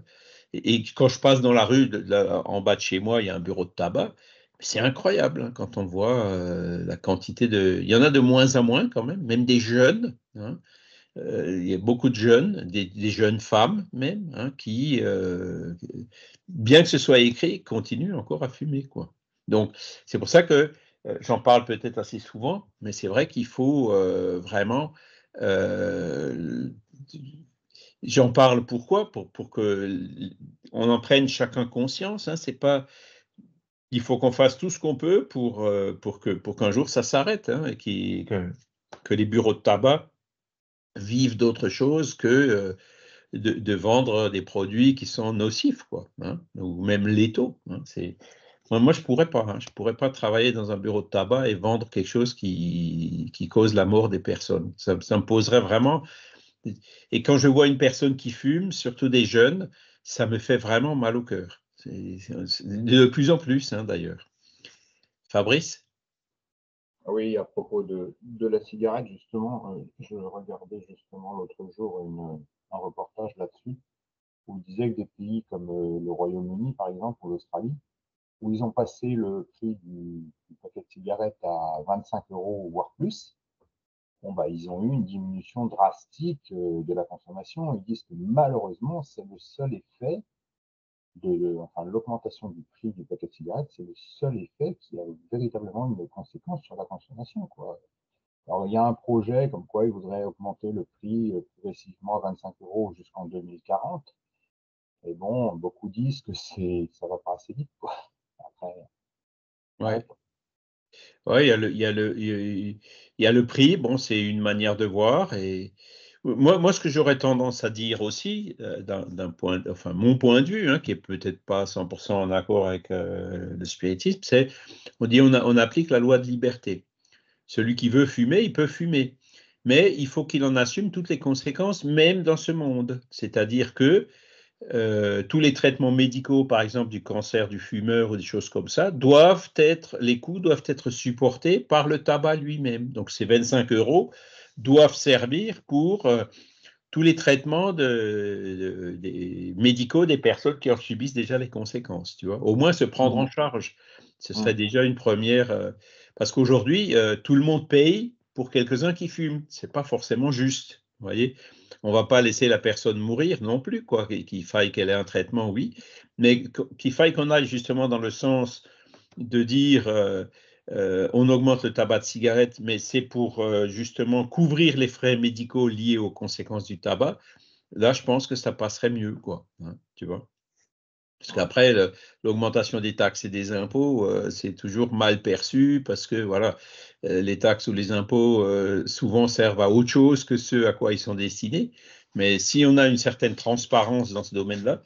et, quand je passe dans la rue, en bas de chez moi, il y a un bureau de tabac. C'est incroyable hein, quand on voit euh, la quantité de. Il y en a de moins en moins quand même, même des jeunes. Hein. Euh, il y a beaucoup de jeunes, des, jeunes femmes même, hein, qui, euh, bien que ce soit écrit, continuent encore à fumer. Quoi. Donc, c'est pour ça que j'en parle peut-être assez souvent, mais c'est vrai qu'il faut vraiment J'en parle pourquoi pour, pour que on en prenne chacun conscience. Hein, c'est pas, il faut qu'on fasse tout ce qu'on peut pour, euh, pour que pour qu'un jour ça s'arrête hein, et que, les bureaux de tabac vivent d'autre chose que euh, de, vendre des produits qui sont nocifs, quoi, hein, ou même létaux. c'est moi, je ne pourrais pas. Je pourrais pas travailler dans un bureau de tabac et vendre quelque chose qui, cause la mort des personnes. ça me poserait vraiment et quand je vois une personne qui fume, surtout des jeunes, ça me fait vraiment mal au cœur. de plus en plus, hein, d'ailleurs. Fabrice ah Oui, à propos de, la cigarette, justement, euh, je regardais justement l'autre jour un reportage là-dessus où il disait que des pays comme euh, le Royaume-Uni, par exemple, ou l'Australie, où ils ont passé le prix du, du paquet de cigarettes à 25 euros, voire plus, bon, bah, ils ont eu une diminution drastique euh, de la consommation. Ils disent que malheureusement, c'est le seul effet de, enfin, l'augmentation du prix du paquet de cigarettes, c'est le seul effet qui a véritablement une conséquence sur la consommation. Quoi. Alors, il y a un projet comme quoi ils voudraient augmenter le prix euh, progressivement à 25 euros jusqu'en 2040. Et bon, beaucoup disent que c'est, ça va pas assez vite, quoi. Après, ouais. Ouais, il y a le, il y a le, il y a le prix, bon, c'est une manière de voir. Et moi, moi ce que j'aurais tendance à dire aussi, euh, d'un point, enfin, mon point de vue, hein, qui est peut-être pas 100% en accord avec euh, le spiritisme, c'est on dit on applique la loi de liberté. Celui qui veut fumer, il peut fumer. Mais il faut qu'il en assume toutes les conséquences, même dans ce monde. C'est-à-dire que euh, tous les traitements médicaux, par exemple du cancer du fumeur ou des choses comme ça, doivent être, les coûts doivent être supportés par le tabac lui-même. Donc ces 25 euros doivent servir pour euh, tous les traitements médicaux des personnes qui en subissent déjà les conséquences. Tu vois Au moins se prendre en mmh. charge. Ce serait mmh. déjà une première. Euh, parce qu'aujourd'hui, tout le monde paye pour quelques-uns qui fument. Ce n'est pas forcément juste. Vous voyez, on va pas laisser la personne mourir non plus, quoi. Qu'il faille qu'elle ait un traitement, oui, mais qu'il faille qu'on aille justement dans le sens de dire euh, euh, on augmente le tabac de cigarette, mais c'est pour euh, justement couvrir les frais médicaux liés aux conséquences du tabac. Là, je pense que ça passerait mieux, quoi. Hein, tu vois. Parce qu'après, l'augmentation des taxes et des impôts, euh, c'est toujours mal perçu parce que voilà, euh, les taxes ou les impôts euh, souvent servent à autre chose que ce à quoi ils sont destinés. Mais si on a une certaine transparence dans ce domaine-là,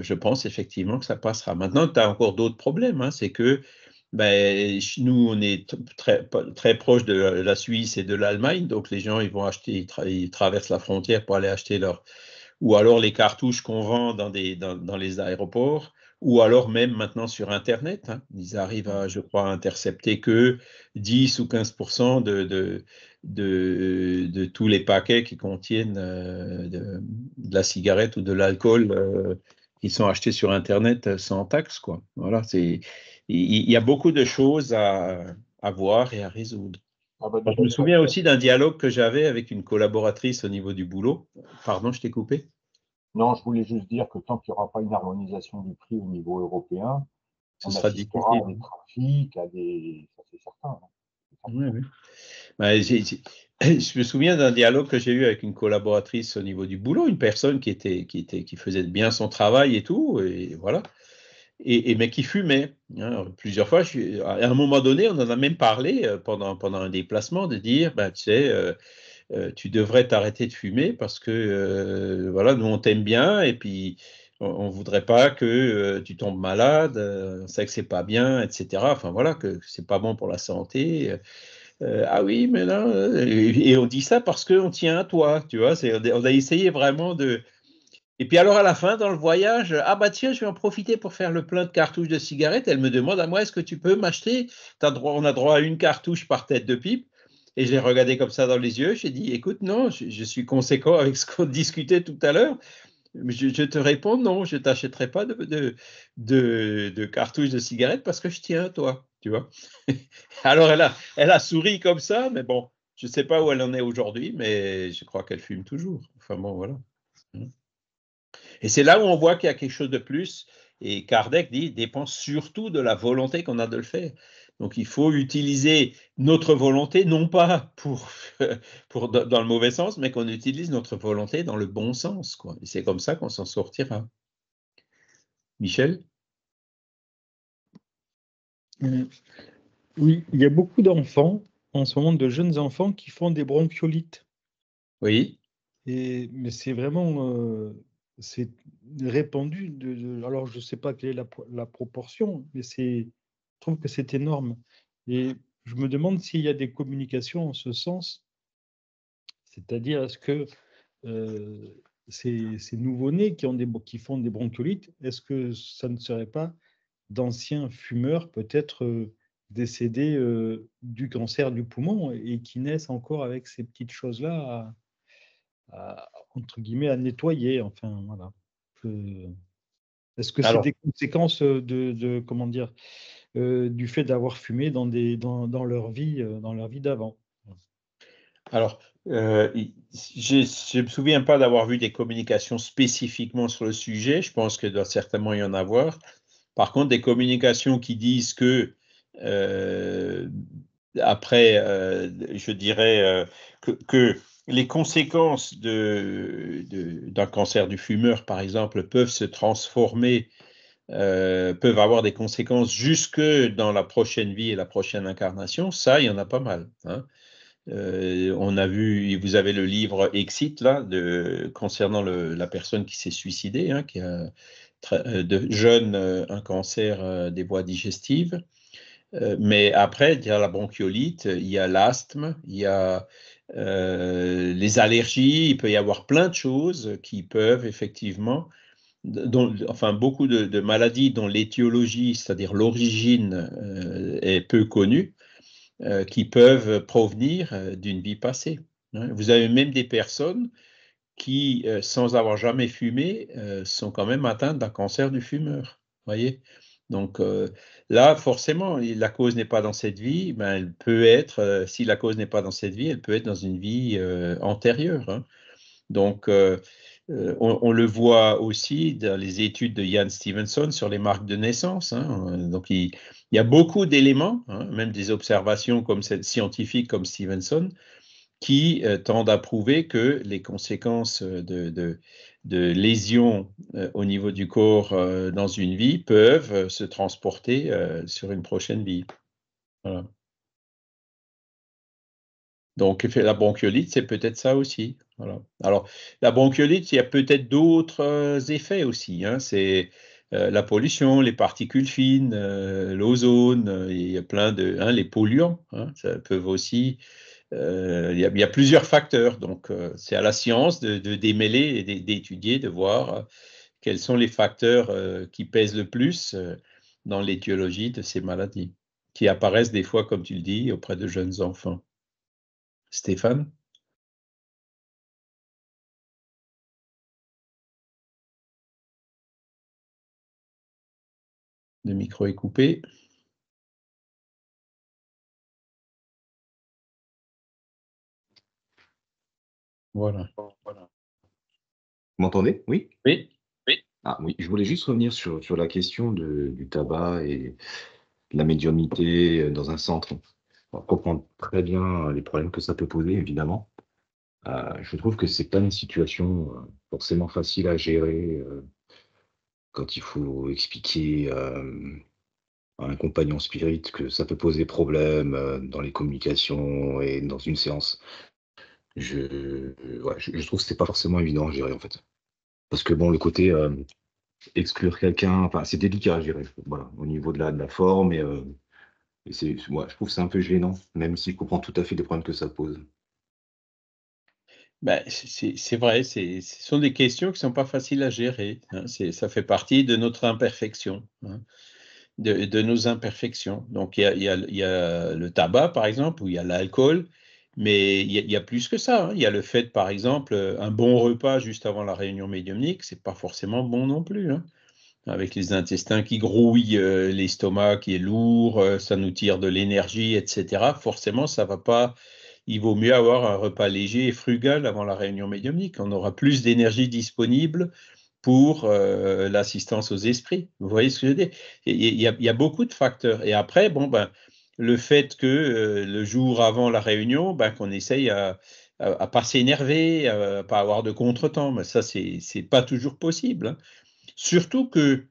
je pense effectivement que ça passera. Maintenant, tu as encore d'autres problèmes. Hein. c'est que ben, nous, on est très, très proche de la Suisse et de l'Allemagne, donc les gens, ils vont acheter, ils, traversent la frontière pour aller acheter leur ou alors les cartouches qu'on vend dans, des, dans, les aéroports, ou alors même maintenant sur Internet. Hein. Ils arrivent à, je crois, à intercepter que 10 ou 15 de, de, tous les paquets qui contiennent euh, de, la cigarette ou de l'alcool euh, qui sont achetés sur Internet euh, sans taxe. Quoi. Voilà, il y, a beaucoup de choses à, à voir et à résoudre je me souviens aussi d'un dialogue que j'avais avec une collaboratrice au niveau du boulot. Pardon, je t'ai coupé Non, je voulais juste dire que tant qu'il n'y aura pas une harmonisation du prix au niveau européen, ça sera difficile. ça c'est certain. Hein. Oui, oui. Bah, je me souviens d'un dialogue que j'ai eu avec une collaboratrice au niveau du boulot, une personne qui, était, qui, était, qui faisait bien son travail et tout, et voilà et, mais qui fumait. Hein. Plusieurs fois, je, à un moment donné, on en a même parlé euh, pendant, pendant un déplacement, de dire, ben, tu sais, euh, euh, tu devrais t'arrêter de fumer parce que, voilà, nous, on t'aime bien et puis on ne voudrait pas que tu tombes malade, on sait que c'est pas bien, etc. Enfin, voilà, que, c'est pas bon pour la santé. ah oui, mais là, et, et on dit ça parce qu'on tient à toi, tu vois. On a essayé vraiment de, et puis alors à la fin, dans le voyage, ah bah tiens, je vais en profiter pour faire le plein de cartouches de cigarettes. Elle me demande à ah, moi, est-ce que tu peux m'acheter On a droit à une cartouche par tête de pipe. Et je l'ai regardé comme ça dans les yeux. J'ai dit, écoute, non, je, suis conséquent avec ce qu'on discutait tout à l'heure. Je, te réponds, non, je ne t'achèterai pas de, de, cartouches de cigarettes parce que je tiens à toi, tu vois. alors elle a, elle a souri comme ça, mais bon, je ne sais pas où elle en est aujourd'hui, mais je crois qu'elle fume toujours. Enfin bon, voilà. Mmh. Et c'est là où on voit qu'il y a quelque chose de plus. Et Kardec dit, dépend surtout de la volonté qu'on a de le faire. Donc il faut utiliser notre volonté, non pas pour, pour dans le mauvais sens, mais qu'on utilise notre volonté dans le bon sens. Quoi. Et c'est comme ça qu'on s'en sortira. Michel euh, Oui, il y a beaucoup d'enfants, en ce moment de jeunes enfants, qui font des bronchiolites. Oui. Et, mais c'est vraiment euh, c'est répandu. De, alors, je ne sais pas quelle est la, proportion, mais je trouve que c'est énorme. Et je me demande s'il y a des communications en ce sens, c'est-à-dire est-ce que euh, ces, nouveaux-nés qui, qui font des bronchiolites, est-ce que ça ne serait pas d'anciens fumeurs peut-être euh, décédés euh, du cancer du poumon et, qui naissent encore avec ces petites choses-là à, entre guillemets, à nettoyer. Enfin, voilà. Est-ce que c'est des conséquences euh, de, comment dire euh, du fait d'avoir fumé dans, des, dans, dans, leur vie euh, dans leur vie d'avant Alors, je ne me souviens pas d'avoir vu des communications spécifiquement sur le sujet. Je pense qu'il doit certainement y en avoir. Par contre, des communications qui disent que après, je dirais que les conséquences d'un cancer du fumeur, par exemple, peuvent se transformer, euh, peuvent avoir des conséquences jusque dans la prochaine vie et la prochaine incarnation. Ça, il y en a pas mal. Hein. Euh, on a vu, vous avez le livre Exit là, concernant la personne qui s'est suicidée, hein, qui a euh, de jeune un cancer des voies digestives. mais après, il y a la bronchiolite, il y a l'asthme, il y a euh, les allergies, il peut y avoir plein de choses qui peuvent effectivement, enfin beaucoup de, maladies dont l'étiologie, c'est-à-dire l'origine, euh, est peu connue, euh, qui peuvent provenir d'une vie passée. Hein. Vous avez même des personnes qui, sans avoir jamais fumé, sont quand même atteintes d'un cancer du fumeur. Voyez, donc euh, là, forcément, la cause n'est pas dans cette vie, mais ben, elle peut être, euh, si la cause n'est pas dans cette vie, elle peut être dans une vie euh, antérieure. Hein. Donc, on, le voit aussi dans les études de Ian Stevenson sur les marques de naissance. Hein. Donc, il, y a beaucoup d'éléments, hein, même des observations comme scientifiques comme Stevenson, qui tendent à prouver que les conséquences de de lésions euh, au niveau du corps euh, dans une vie peuvent euh, se transporter sur une prochaine vie. Voilà. Donc la bronchiolite, c'est peut-être ça aussi. Alors la bronchiolite, il y a peut-être d'autres effets aussi. Hein. c'est la pollution, les particules fines, l'ozone, il y a plein de, hein, les polluants, hein. ça peuvent aussi euh, il y, a plusieurs facteurs, donc euh, c'est à la science de, de démêler et d'étudier, de voir euh, quels sont les facteurs qui pèsent le plus dans l'étiologie de ces maladies, qui apparaissent des fois, comme tu le dis, auprès de jeunes enfants. Stéphane Le micro est coupé. Voilà. Vous m'entendez Oui Oui. Ah, oui. Je voulais juste revenir sur, la question du tabac et de la médiumnité euh, dans un centre. On comprend très bien euh, les problèmes que ça peut poser, évidemment. Euh, je trouve que c'est pas une situation forcément facile à gérer quand il faut expliquer à un compagnon spirit que ça peut poser problème dans les communications et dans une séance je, je, trouve que n'est pas forcément évident à gérer en fait. Parce que bon, le côté euh, exclure quelqu'un, c'est délicat à gérer. au niveau de la, de la forme et, euh, je trouve que c'est un peu gênant, même si je comprends tout à fait les problèmes que ça pose. Bah, c'est, vrai, ce sont des questions qui ne sont pas faciles à gérer. Hein. c'est, ça fait partie de notre imperfection. Hein, de, nos imperfections. Donc, il y, a, le tabac, par exemple, ou il y a l'alcool, mais il y, a plus que ça. Hein. Il y a le fait, par exemple, euh, un bon repas juste avant la réunion médiumnique, ce n'est pas forcément bon non plus. Hein. Avec les intestins qui grouillent, euh, l'estomac qui est lourd, euh, ça nous tire de l'énergie, etc. Forcément, ça va pas. Il vaut mieux avoir un repas léger et frugal avant la réunion médiumnique. On aura plus d'énergie disponible pour l'assistance aux esprits. Vous voyez ce que je dis Il y, y, a beaucoup de facteurs. Et après, bon ben le fait que euh, le jour avant la réunion, ben, qu'on essaye à, à, pas s'énerver, à, ne pas avoir de contretemps. Mais ça, c'est n'est pas toujours possible. Hein. Surtout que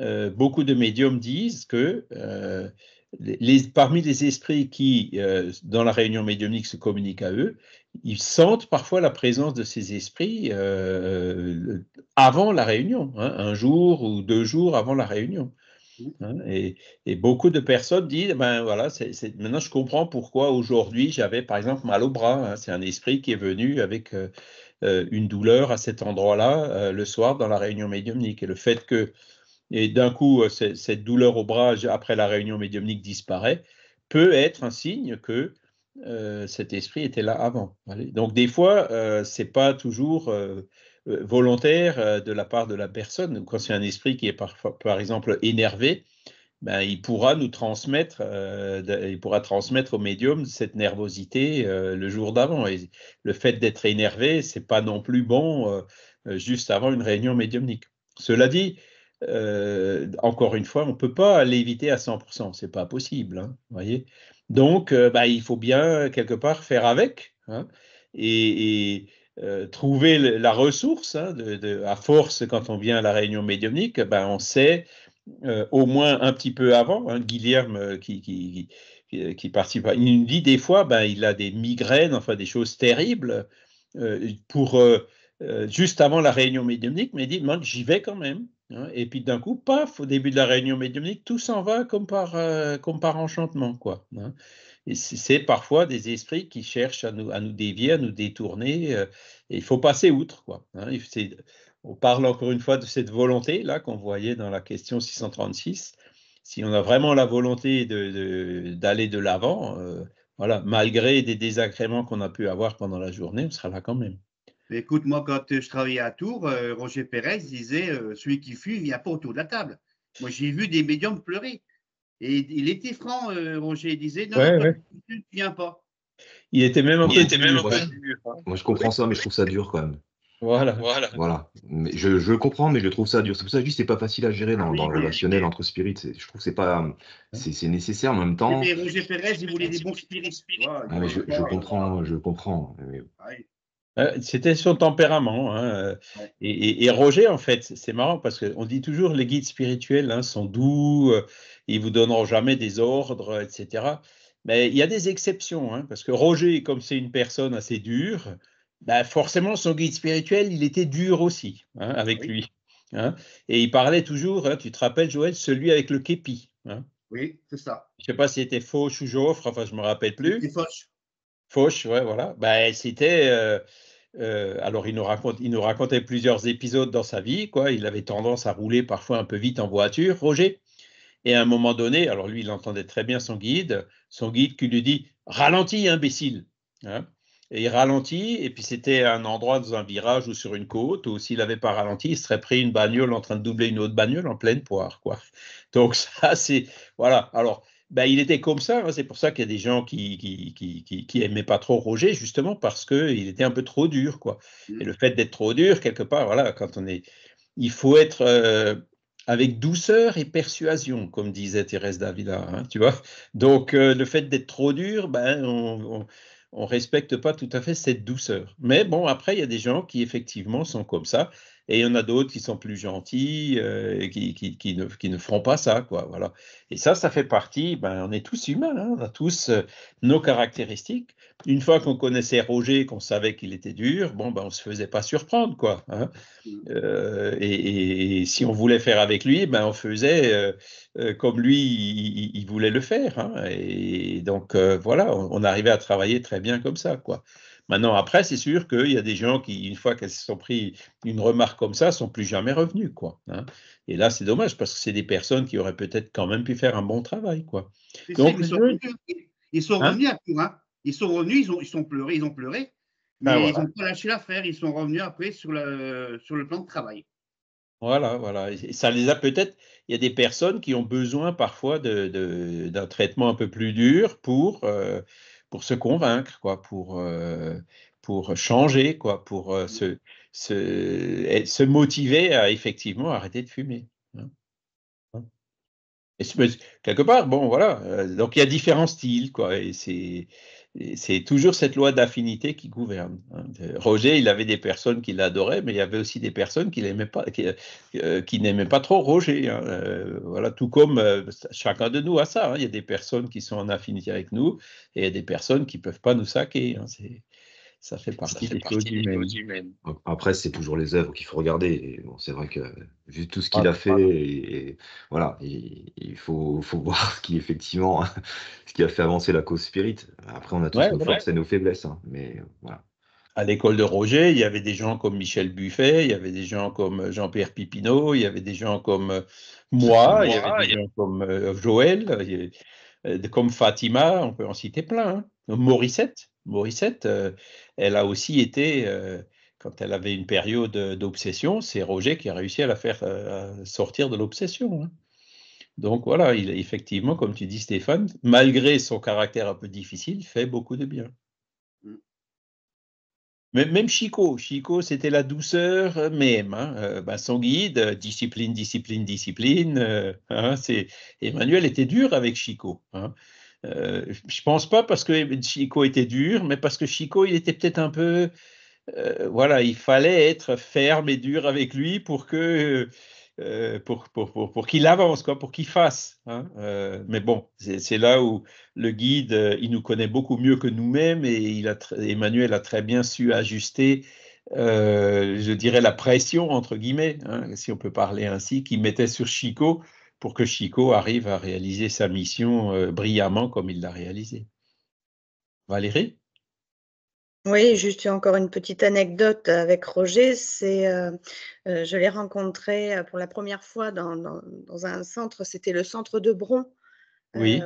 euh, beaucoup de médiums disent que euh, parmi les esprits qui, dans la réunion médiumnique, se communiquent à eux, ils sentent parfois la présence de ces esprits avant la réunion, hein, un jour ou deux jours avant la réunion. Hein, et, beaucoup de personnes disent, ben voilà, maintenant je comprends pourquoi aujourd'hui j'avais par exemple mal au bras. Hein. c'est un esprit qui est venu avec euh, euh, une douleur à cet endroit-là euh, le soir dans la réunion médiumnique. Et le fait que, et d'un coup, cette douleur au bras après la réunion médiumnique disparaît, peut être un signe que cet esprit était là avant. Donc des fois, c'est pas toujours euh, volontaire euh, de la part de la personne, quand c'est un esprit qui est par exemple, énervé, ben, il pourra nous transmettre, euh, il pourra transmettre au médium cette nervosité le jour d'avant. Et le fait d'être énervé, c'est pas non plus bon juste avant une réunion médiumnique. Cela dit, encore une fois, on peut pas l'éviter à 100%, c'est pas possible, hein, voyez. Donc, ben, il faut bien quelque part faire avec. Hein. et euh, trouver la ressource. Hein, à force, quand on vient à la réunion médiumnique, ben, on sait euh, au moins un petit peu avant. Hein, Guilherme, euh, qui, qui, participe, il nous dit des fois, ben, il a des migraines, enfin des choses terribles, pour, juste avant la réunion médiumnique, mais il dit, j'y vais quand même. Hein, et puis d'un coup, paf, au début de la réunion médiumnique, tout s'en va comme par, euh, par enchantement. Quoi, hein. Et c'est parfois des esprits qui cherchent à nous, dévier, à nous détourner. Euh, et il faut passer outre. Quoi, hein. On parle encore une fois de cette volonté là qu'on voyait dans la question 636. Si on a vraiment la volonté d'aller de l'avant, euh, voilà, malgré des désagréments qu'on a pu avoir pendant la journée, on sera là quand même. Écoute, moi, quand euh, je travaillais à Tours, euh, Roger Pérez disait euh, Celui qui fuit, il a pas autour de la table. Moi, j'ai vu des médiums pleurer. Et il était franc, Roger. Il disait Non, tu ne viens pas. Il était même un peu, moi, je, comprends ça, mais je trouve ça dur quand même. Voilà, voilà. voilà. Mais je, comprends, mais je trouve ça dur. C'est pour ça que je dis c'est pas facile à gérer dans, le relationnel entre spirites. Je trouve que c'est pas c'est nécessaire en même temps. Mais Roger Pérez, il voulait des bons spirites. je, comprends, je comprends. Euh, c'était son tempérament. Hein, euh, et, Roger, en fait, c'est marrant parce qu'on dit toujours les guides spirituels hein, sont doux, euh, ils vous donneront jamais des ordres, etc. Mais il y a des exceptions, hein, parce que Roger, comme c'est une personne assez dure, bah, forcément son guide spirituel, il était dur aussi avec lui. Et il parlait toujours, tu te rappelles Joël, celui avec le képi. Oui, c'est ça. Je ne sais pas si c'était fauche ou Joffre, enfin je ne me rappelle plus. fauche. Fauche, ouais, voilà. ben bah, c'était. Euh, euh, alors, il nous, raconte, il nous racontait plusieurs épisodes dans sa vie, quoi. Il avait tendance à rouler parfois un peu vite en voiture, Roger. Et à un moment donné, alors lui, il entendait très bien son guide, son guide qui lui dit Ralentis, imbécile hein. Et il ralentit, et puis c'était un endroit dans un virage ou sur une côte, où s'il n'avait pas ralenti, il serait pris une bagnole en train de doubler une autre bagnole en pleine poire, quoi. Donc, ça, c'est. Voilà. Alors ben, il était comme ça. Hein. C'est pour ça qu'il y a des gens qui qui, qui, qui pas trop Roger, justement parce que il était un peu trop dur, quoi. Mm. Et le fait d'être trop dur, quelque part, voilà, quand on est, il faut être euh, avec douceur et persuasion, comme disait Thérèse Davila, hein, tu vois. Donc euh, le fait d'être trop dur, ben on, on on respecte pas tout à fait cette douceur. Mais bon, après, il y a des gens qui effectivement sont comme ça. Et il y en a d'autres qui sont plus gentils euh, et qui, qui, qui, ne, qui, ne, feront pas ça, quoi. Voilà. Et ça, ça fait partie. Ben, on est tous humains, hein, on a tous euh, nos caractéristiques. Une fois qu'on connaissait Roger, qu'on savait qu'il était dur, bon, ben, on se faisait pas surprendre, quoi. Hein. Mmh. Euh, et, si on voulait faire avec lui, ben, on faisait comme lui, il, voulait le faire. Hein. Et donc voilà, on, on arrivait à travailler très bien comme ça, quoi. Maintenant, après, c'est sûr qu'il y a des gens qui, une fois qu'elles se sont pris une remarque comme ça, sont plus jamais revenus, quoi. Hein. Et là, c'est dommage parce que c'est des personnes qui auraient peut-être quand même pu faire un bon travail, quoi. Donc, ils, sont revenus, hein. ils sont hein? revenus à Ils sont revenus, ils ont, ils pleurés, ils ont pleuré, ah, mais ils n'ont pas lâché l'affaire. Ils sont revenus après sur le, sur le plan de travail. Voilà, voilà. ça les a peut-être. Il y a des personnes qui ont besoin parfois d'un traitement un peu plus dur pour euh, pour se convaincre, quoi, pour, euh, pour changer, quoi, pour euh, mmh. se, se, se, motiver à effectivement arrêter de fumer. Hein. Hein. quelque part, bon, voilà. Euh, donc il y a différents styles, quoi. Et c'est c'est toujours cette loi d'affinité qui gouverne. Hein. Euh, Roger, il avait des personnes qui l'adoraient, mais il y avait aussi des personnes euh, qui n'aimaient pas, qui, pas trop Roger. Hein. Euh, voilà, tout comme chacun de nous a ça. Hein. Il y a des personnes qui sont en affinité avec nous et il y a des personnes qui ne peuvent pas nous saquer. C'est, ça fait partie, des, causes humaines. Après, c'est toujours les œuvres qu'il faut regarder. Bon, c'est vrai que vu tout ce qu'il ah, a fait, voilà, il faut, voir ce qui effectivement, a fait avancer la cause spirit. Après, on a tous nos forces et nos faiblesses, hein, mais voilà. À l'école de Roger, il y avait des gens comme Michel Buffet, il y avait des gens comme euh, Jean-Pierre Pipineau, il y avait des gens comme euh, moi, il y avait des gens comme euh, Joël, comme Fatima, on peut en citer plein. Hein. Morissette. Morissette, euh, elle a aussi été, euh, quand elle avait une période euh, d'obsession, c'est Roger qui a réussi à la faire sortir de l'obsession. Hein. Donc voilà, il, effectivement, comme tu dis Stéphane, malgré son caractère un peu difficile, fait beaucoup de bien. Mmh. Même, Chico, Chico, c'était la douceur même. Hein, ben son guide, discipline, discipline, discipline. Hein, c'est Emmanuel était dur avec Chico. Je euh, je pense pas parce que Chico était dur, mais parce que Chico, il était peut-être un peu. Euh, voilà, il fallait être ferme et dur avec lui pour que. Euh, pour, pour, pour, qu'il avance, quoi, pour qu'il fasse. Hein. mais bon, c'est là où le guide, il nous connaît beaucoup mieux que nous-mêmes et Emmanuel a très bien su ajuster je dirais, la pression, entre guillemets, hein, si on peut parler ainsi, qu'il mettait sur Chico pour que Chico arrive à réaliser sa mission euh, brillamment comme il l'a réalisé. Valérie oui, juste encore une petite anecdote avec Roger. C'est, euh, euh, je l'ai rencontré pour la première fois dans, un centre. C'était le centre de Bron, oui.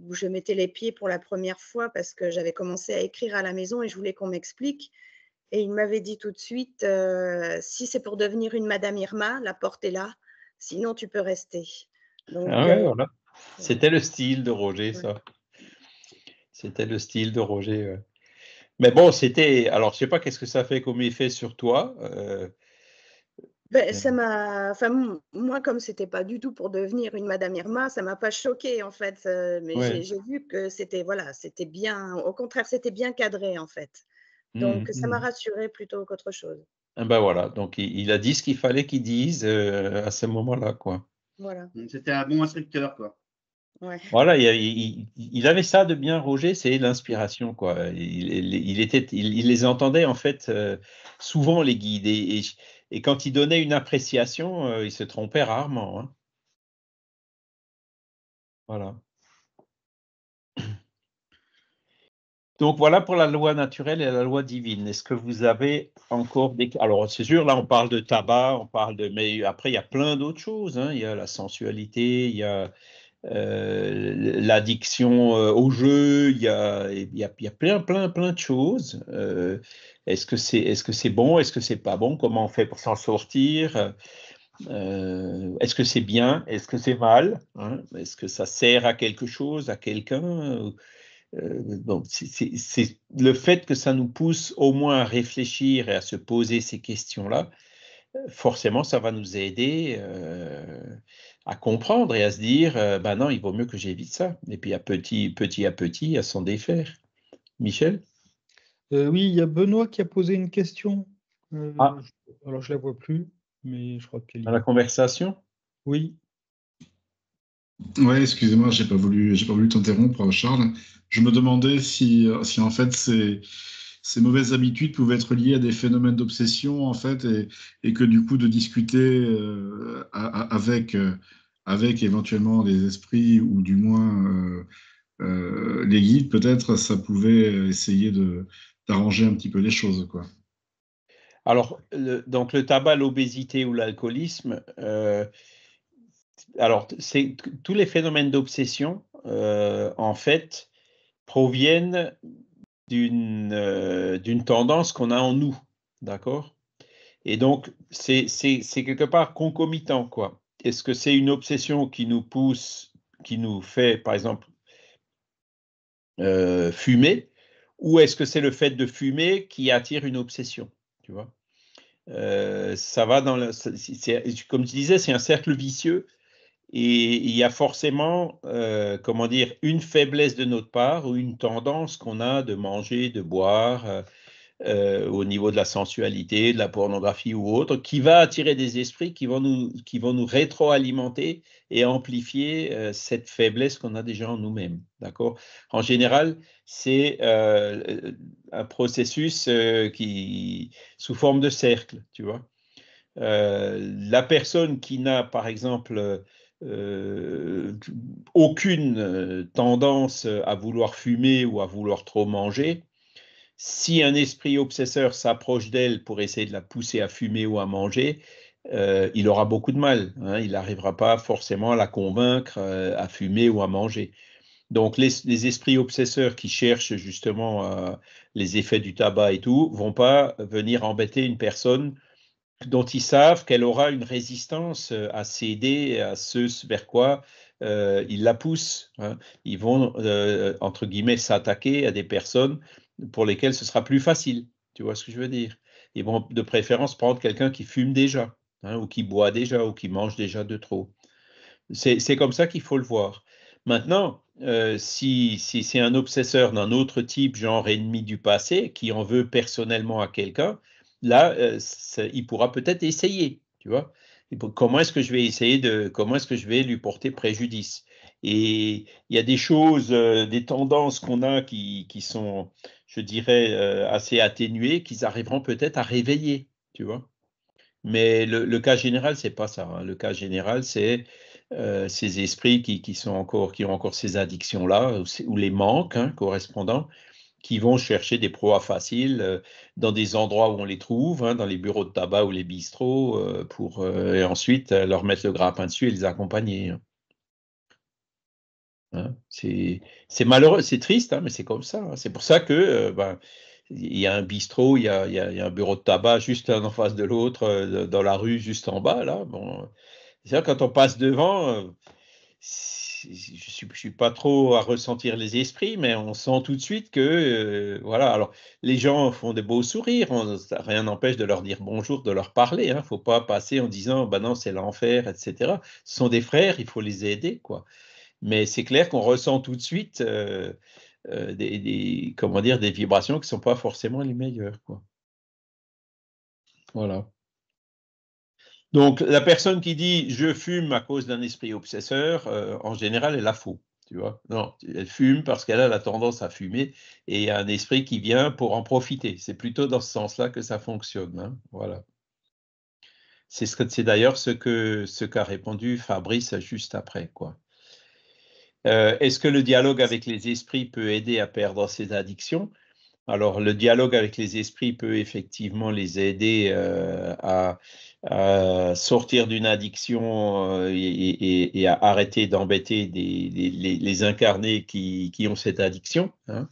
où je mettais les pieds pour la première fois parce que j'avais commencé à écrire à la maison et je voulais qu'on m'explique. Et il m'avait dit tout de suite si c'est pour devenir une Madame Irma, la porte est là. Sinon, tu peux rester. Ah euh, c'était le style de Roger, ça. C'était le style de Roger. Mais bon, c'était. Alors, je sais pas qu'est-ce que ça fait comme effet sur toi. Euh, ben, ça m'a, enfin, moi comme c'était pas du tout pour devenir une Madame Irma, ça m'a pas choqué en fait, euh, mais j'ai vu que c'était voilà, c'était bien, au contraire c'était bien cadré en fait, donc mmh, ça m'a mmh. rassuré plutôt qu'autre chose. Eh ben voilà, donc il, a dit ce qu'il fallait qu'il dise euh, à ce moment-là, quoi. Voilà. C'était un bon instructeur, quoi. Voilà, il, avait ça de bien, Roger, c'est l'inspiration, quoi. Il, était, il, les entendait en fait euh, souvent les guides, et, quand il donnait une appréciation, euh, il se trompait rarement. Hein. Voilà. Donc voilà pour la loi naturelle et la loi divine. Est-ce que vous avez encore des... Alors c'est sûr, là on parle de tabac, on parle de... Mais après, il y a plein d'autres choses. Hein. Il y a la sensualité, il y a euh, l'addiction euh, au jeu, il y a, plein, plein, plein de choses. Euh, est-ce que c'est est -ce c'est bon, est-ce que c'est pas bon, comment on fait pour s'en sortir est-ce que c'est bien Est-ce que c'est mal hein? Est-ce que ça sert à quelque chose, à quelqu'un euh, c'est le fait que ça nous pousse au moins à réfléchir et à se poser ces questions-là. Euh, forcément, ça va nous aider euh, à comprendre et à se dire, ben non, il vaut mieux que j'évite ça. Et puis petit, petit à petit, à s'en défaire. Michel Oui, il y a Benoît qui a posé une question. Ah. Alors je la vois plus, mais je crois qu'elle. Dans la conversation. Oui. Oui, excusez-moi, j'ai pas voulu, j'ai pas voulu t'interrompre, Charles je me demandais si, euh, si en fait ces, ces, mauvaises habitudes pouvaient être liées à des phénomènes d'obsession en fait et, que du coup de discuter euh, avec, euh, avec éventuellement des esprits ou du moins les guides peut-être ça pouvait essayer de d'arranger un petit peu les choses quoi. Alors le, donc le tabac, l'obésité ou l'alcoolisme. alors, c'est tous les phénomènes d'obsession, en fait, proviennent d'une euh, d'une tendance qu'on a en nous, d'accord Et donc, c'est quelque part concomitant, quoi. Est-ce que c'est une obsession qui nous pousse, qui nous fait, par exemple, euh, fumer ou est-ce que c'est le fait de fumer qui attire une obsession tu vois euh, ça va dans le comme tu disais c'est un cercle vicieux et il y a forcément, euh, comment dire, une faiblesse de notre part ou une tendance qu'on a de manger, de boire, euh, euh, au niveau de la sensualité, de la pornographie ou autre, qui va attirer des esprits qui vont nous, qui vont nous rétroalimenter et amplifier cette faiblesse qu'on a déjà en nous-mêmes. D'accord En général, c'est un processus qui, sous forme de cercle, tu vois. la personne qui n'a, par exemple, euh, aucune euh, tendance euh, à vouloir fumer ou à vouloir trop manger. Si un esprit obsesseur s'approche d'elle pour essayer de la pousser à fumer ou à manger, il aura beaucoup de mal. Hein. il n'arrivera pas forcément à la convaincre à fumer ou à manger. Donc les, esprits obsesseurs qui cherchent justement les effets du tabac et tout vont pas venir embêter une personne dont ils savent qu'elle aura une résistance euh, à céder à ce vers quoi euh, ils la poussent. Hein. Ils vont, euh, entre guillemets, s'attaquer à des personnes pour lesquelles ce sera plus facile. Tu vois ce que je veux dire Ils vont de préférence prendre quelqu'un qui fume déjà, hein, ou qui boit déjà, ou qui mange déjà de trop. C'est comme ça qu'il faut le voir. Maintenant, si c'est un obsesseur d'un autre type, genre ennemi du passé, qui en veut personnellement à quelqu'un, là, euh, il pourra peut-être essayer, tu vois. Comment est-ce que je vais essayer de, comment est-ce que je vais lui porter préjudice Et il y a des choses, euh, des tendances qu'on a qui, sont, je dirais, euh, assez atténuées, qu'ils arriveront peut-être à réveiller, tu vois. Mais le, cas général, c'est pas ça. Hein. Le cas général, c'est ces esprits qui, sont encore, qui ont encore ces addictions-là ou, les manques hein, correspondants, qui vont chercher des proies faciles euh, dans des endroits où on les trouve, hein, dans les bureaux de tabac ou les bistrots, euh, pour euh, et ensuite leur mettre le grappin dessus et les accompagner. Hein, hein c'est malheureux, c'est triste, hein, mais c'est comme ça. C'est pour ça que ben, il y a un bistrot, il y a, il, y a, un bureau de tabac juste en face de l'autre, dans la rue, juste en bas, là. Bon. cest quand on passe devant, je suis, suis pas trop à ressentir les esprits, mais on sent tout de suite que, euh, voilà, alors les gens font des beaux sourires, rien n'empêche de leur dire bonjour, de leur parler, il hein. ne faut pas passer en disant, bah non, c'est l'enfer, etc. Ce sont des frères, il faut les aider, quoi. Mais c'est clair qu'on ressent tout de suite euh, euh, des, des, comment dire, des vibrations qui ne sont pas forcément les meilleures, quoi. Voilà. Donc, la personne qui dit je fume à cause d'un esprit obsesseur, euh, en général, elle a faux. non, elle fume parce qu'elle a la tendance à fumer et un esprit qui vient pour en profiter. C'est plutôt dans ce sens-là que ça fonctionne. Hein. voilà. C'est d'ailleurs ce qu'a ce qu'a répondu Fabrice juste après. Euh, est-ce que le dialogue avec les esprits peut aider à perdre ses addictions alors, le dialogue avec les esprits peut effectivement les aider euh, à, sortir d'une addiction euh, et, à arrêter d'embêter les, incarnés qui, ont cette addiction. Hein.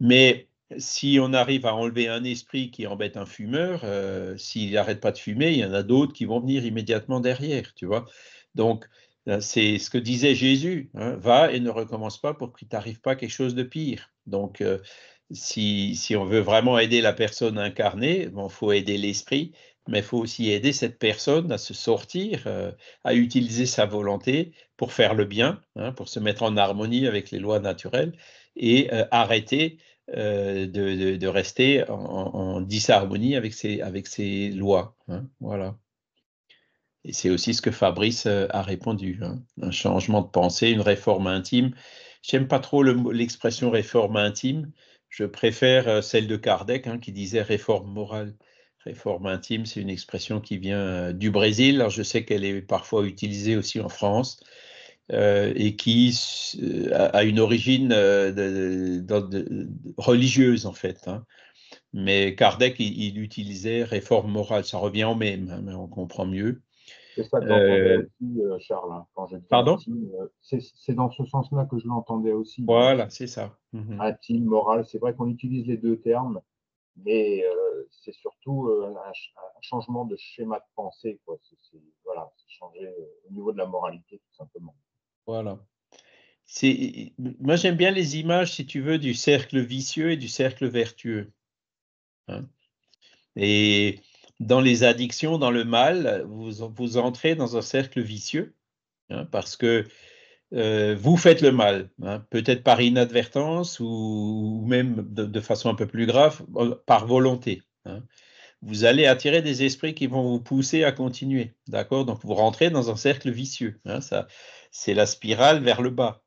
Mais si on arrive à enlever un esprit qui embête un fumeur, euh, s'il n'arrête pas de fumer, il y en a d'autres qui vont venir immédiatement derrière, tu vois. Donc, c'est ce que disait Jésus, hein, va et ne recommence pas pour qu'il t'arrive pas quelque chose de pire. Donc, si, on veut vraiment aider la personne incarnée, il bon, faut aider l'esprit, mais il faut aussi aider cette personne à se sortir, euh, à utiliser sa volonté pour faire le bien, hein, pour se mettre en harmonie avec les lois naturelles et euh, arrêter euh, de, rester en, disharmonie avec ces ses lois. Hein, voilà. Et c'est aussi ce que Fabrice a répondu. Hein, un changement de pensée, une réforme intime. J'aime pas trop l'expression réforme intime je préfère euh, celle de Kardec hein, qui disait réforme morale. Réforme intime, c'est une expression qui vient euh, du Brésil. je sais qu'elle est parfois utilisée aussi en France euh, et qui a une origine religieuse en fait. Hein. Mais Kardec, il, utilisait réforme morale. Ça revient au même, hein, mais on comprend mieux. C'est ça que j'entendais euh, aussi, euh, Charles, hein, Pardon euh, C'est dans ce sens-là que je l'entendais aussi. Voilà, c'est ça. Mmh. Intime, ah, moral, c'est vrai qu'on utilise les deux termes, mais c'est surtout un, changement de schéma de pensée. voilà, c'est changer au niveau de la moralité, tout simplement. Voilà. Moi, j'aime bien les images, si tu veux, du cercle vicieux et du cercle vertueux. Hein. et dans les addictions, dans le mal, vous, entrez dans un cercle vicieux hein, parce que euh, vous faites le mal, hein, peut-être par inadvertance ou, même de, façon un peu plus grave, euh, par volonté. Hein. Vous allez attirer des esprits qui vont vous pousser à continuer, d'accord Donc vous rentrez dans un cercle vicieux. ça, c'est la spirale vers le bas.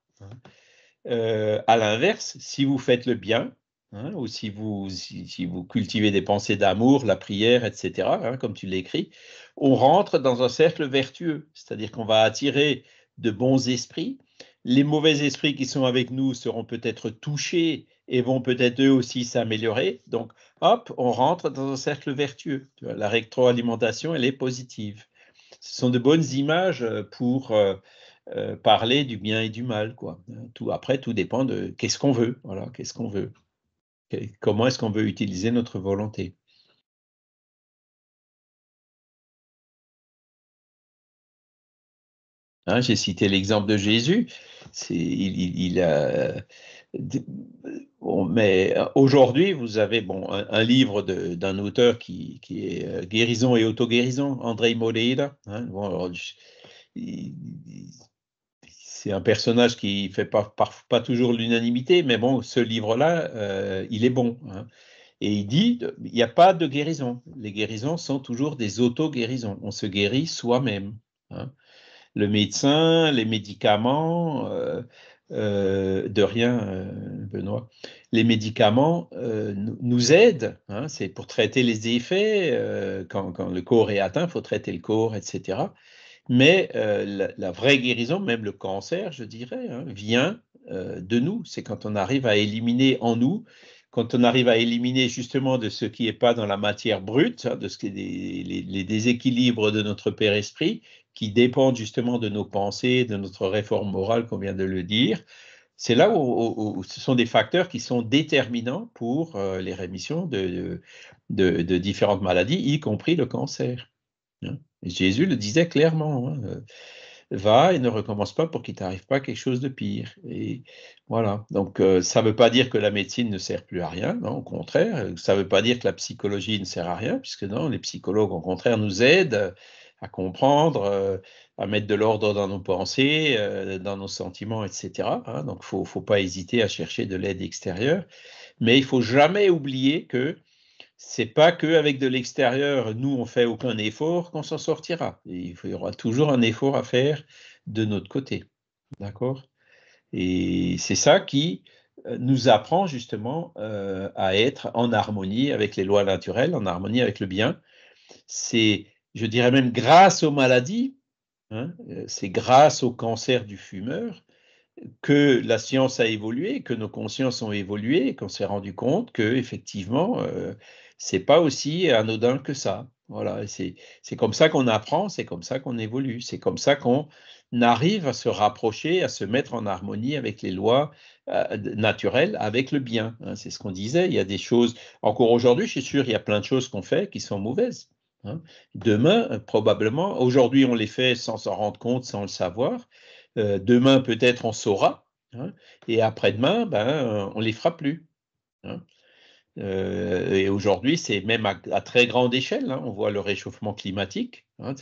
Euh, à l'inverse, si vous faites le bien, Hein, ou si vous, si, vous, cultivez des pensées d'amour, la prière, etc., hein, comme tu l'écris, on rentre dans un cercle vertueux, c'est-à-dire qu'on va attirer de bons esprits. Les mauvais esprits qui sont avec nous seront peut-être touchés et vont peut-être eux aussi s'améliorer. Donc, hop, on rentre dans un cercle vertueux. La rétroalimentation, elle est positive. Ce sont de bonnes images euh, pour euh, euh, parler du bien et du mal. Quoi. Hein. Tout, après, tout dépend de qu'est-ce qu'on veut. Voilà, qu'est-ce qu'on veut. Comment est-ce qu'on veut utiliser notre volonté hein, J'ai cité l'exemple de Jésus. mais euh, aujourd'hui, vous avez bon, un, livre d'un auteur qui, est euh, Guérison et autoguérison, André Moleida. Hein, c'est un personnage qui fait pas, toujours l'unanimité, mais bon, ce livre-là, euh, il est bon. Hein. Et il dit, il n'y a pas de guérison. Les guérisons sont toujours des auto-guérisons. On se guérit soi-même. Hein. Le médecin, les médicaments, euh, euh, de rien, Benoît. Les médicaments nous aident. Hein. C'est pour traiter les effets. Quand, quand, le corps est atteint, il faut traiter le corps, etc. Mais euh, la, vraie guérison, même le cancer, je dirais, hein, vient euh, de nous. C'est quand on arrive à éliminer en nous, quand on arrive à éliminer justement de ce qui n'est pas dans la matière brute, hein, de ce qui est des, les, déséquilibres de notre père esprit, qui dépendent justement de nos pensées, de notre réforme morale, qu'on vient de le dire. C'est là où, ce sont des facteurs qui sont déterminants pour euh, les rémissions de différentes maladies, y compris le cancer. Hein. Jésus le disait clairement. Hein, euh, va et ne recommence pas pour qu'il t'arrive pas quelque chose de pire. Et voilà. Donc euh, ça ne veut pas dire que la médecine ne sert plus à rien, au contraire. Ça ne veut pas dire que la psychologie ne sert à rien, puisque non, les psychologues, au contraire, nous aident à comprendre, euh, à mettre de l'ordre dans nos pensées, dans nos sentiments, etc. Hein. Donc il faut, faut pas hésiter à chercher de l'aide extérieure. Mais il faut jamais oublier que c'est pas qu'avec de l'extérieur, nous, on fait aucun effort qu'on s'en sortira. Il y aura toujours un effort à faire de notre côté. D'accord Et c'est ça qui euh, nous apprend justement euh, à être en harmonie avec les lois naturelles, en harmonie avec le bien. C'est, je dirais même, grâce aux maladies, hein, euh, c'est grâce au cancer du fumeur que la science a évolué, que nos consciences ont évolué, qu'on s'est rendu compte que effectivement c'est pas aussi anodin que ça. Voilà, c'est comme ça qu'on apprend, c'est comme ça qu'on évolue, c'est comme ça qu'on arrive à se rapprocher, à se mettre en harmonie avec les lois euh, naturelles, avec le bien. Hein. c'est ce qu'on disait. Il y a des choses, encore aujourd'hui, je suis sûr, il y a plein de choses qu'on fait qui sont mauvaises. Hein. Demain, euh, probablement, aujourd'hui, on les fait sans s'en rendre compte, sans le savoir. Euh, demain, peut-être, on saura. Hein, et après-demain, ben, on les fera plus. Euh, et aujourd'hui, c'est même à, très grande échelle. Hein. on voit le réchauffement climatique. Hein,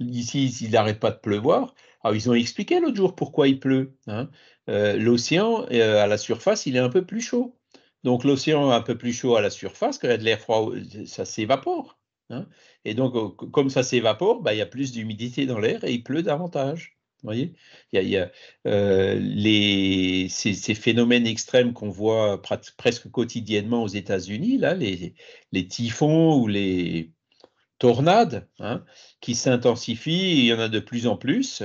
ici, il n'arrête pas de pleuvoir. Alors, ah, ils ont expliqué l'autre jour pourquoi il pleut. Hein. Euh, l'océan, euh, à la surface, il est un peu plus chaud. Donc, l'océan un peu plus chaud à la surface, quand il y a de l'air froid, ça s'évapore. Et donc, oh, comme ça s'évapore, bah, il y a plus d'humidité dans l'air et il pleut davantage. Vous voyez il y a, euh, ces, phénomènes extrêmes qu'on voit presque quotidiennement aux États-Unis, là, les, typhons ou les tornades hein, qui s'intensifient, il y en a de plus en plus.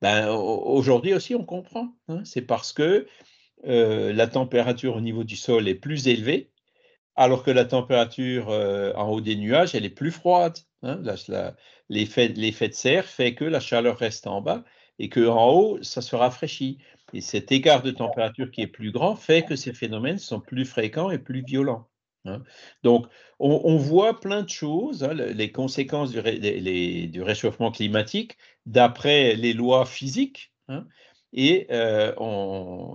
Ben, aujourd'hui aussi, on comprend. Hein. C'est parce que euh, la température au niveau du sol est plus élevée, alors que la température euh, en haut des nuages, elle est plus froide. Hein. L'effet de serre fait que la chaleur reste en bas et en haut, ça se rafraîchit. Et cet écart de température qui est plus grand fait que ces phénomènes sont plus fréquents et plus violents. Hein. Donc, on, voit plein de choses, hein, les conséquences du, réchauffement climatique, d'après les lois physiques, hein. Et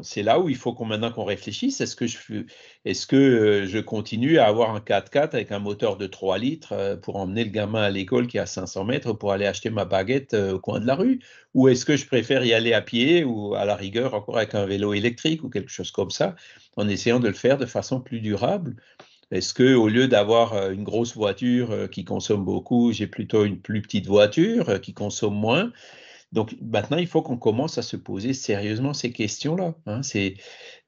c'est là où il faut qu'on maintenant qu'on réfléchisse. Est-ce que, je, est que je continue à avoir un 4x4 avec un moteur de 3 litres pour emmener le gamin à l'école qui est à 500 mètres pour aller acheter ma baguette au coin de la rue Ou est-ce que je préfère y aller à pied ou à la rigueur encore avec un vélo électrique ou quelque chose comme ça en essayant de le faire de façon plus durable est-ce que au lieu d'avoir une grosse voiture qui consomme beaucoup, j'ai plutôt une plus petite voiture qui consomme moins donc maintenant, il faut qu'on commence à se poser sérieusement ces questions-là. Hein.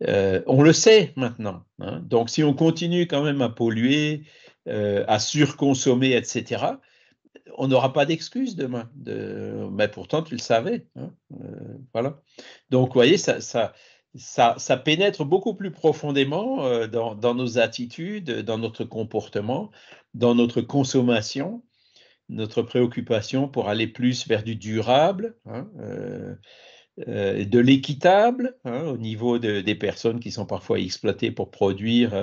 Euh, on le sait maintenant. Hein. Donc si on continue quand même à polluer, euh, à surconsommer, etc., on n'aura pas d'excuse demain. De, mais pourtant, tu le savais. Hein, euh, voilà. Donc, vous voyez, ça, pénètre beaucoup plus profondément dans, nos attitudes, dans notre comportement, dans notre consommation notre préoccupation pour aller plus vers du durable, hein, euh, euh, de l'équitable hein, au niveau des personnes qui sont parfois exploitées pour produire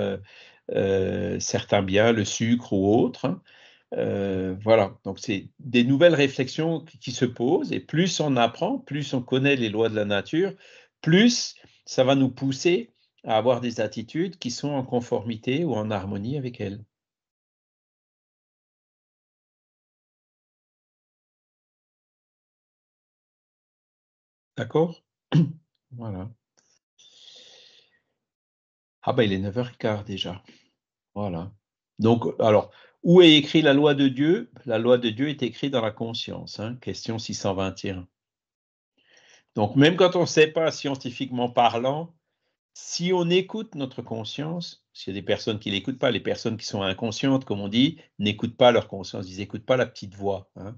euh, certains biens, le sucre ou autre. Hein. voilà, donc c'est des nouvelles réflexions qui se posent et plus on apprend, plus on connaît les lois de la nature, plus ça va nous pousser à avoir des attitudes qui sont en conformité ou en harmonie avec elles. D'accord Voilà. Ah ben il est 9h15 déjà. Voilà. Donc, alors, où est écrite la loi de Dieu La loi de Dieu est écrite dans la conscience, hein. question 621. Donc, même quand on ne sait pas scientifiquement parlant, si on écoute notre conscience, s'il y a des personnes qui ne l'écoutent pas, les personnes qui sont inconscientes, comme on dit, n'écoutent pas leur conscience, ils n'écoutent pas la petite voix. Hein.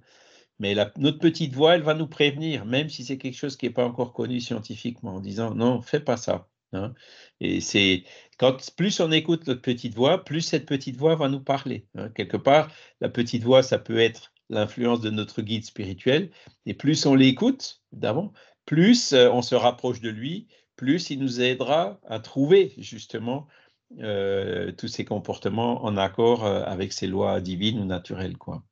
Mais notre petite voix, elle va nous prévenir, même si c'est quelque chose qui n'est pas encore connu scientifiquement, en disant non, fais pas ça. Hein. Et c'est quand plus on écoute notre petite voix, plus cette petite voix va nous parler. Hein. Quelque part, la petite voix, ça peut être l'influence de notre guide spirituel. Et plus on l'écoute, évidemment, plus euh, on se rapproche de lui, plus il nous aidera à trouver justement euh, tous ces comportements en accord euh, avec ses lois divines ou naturelles. Quoi.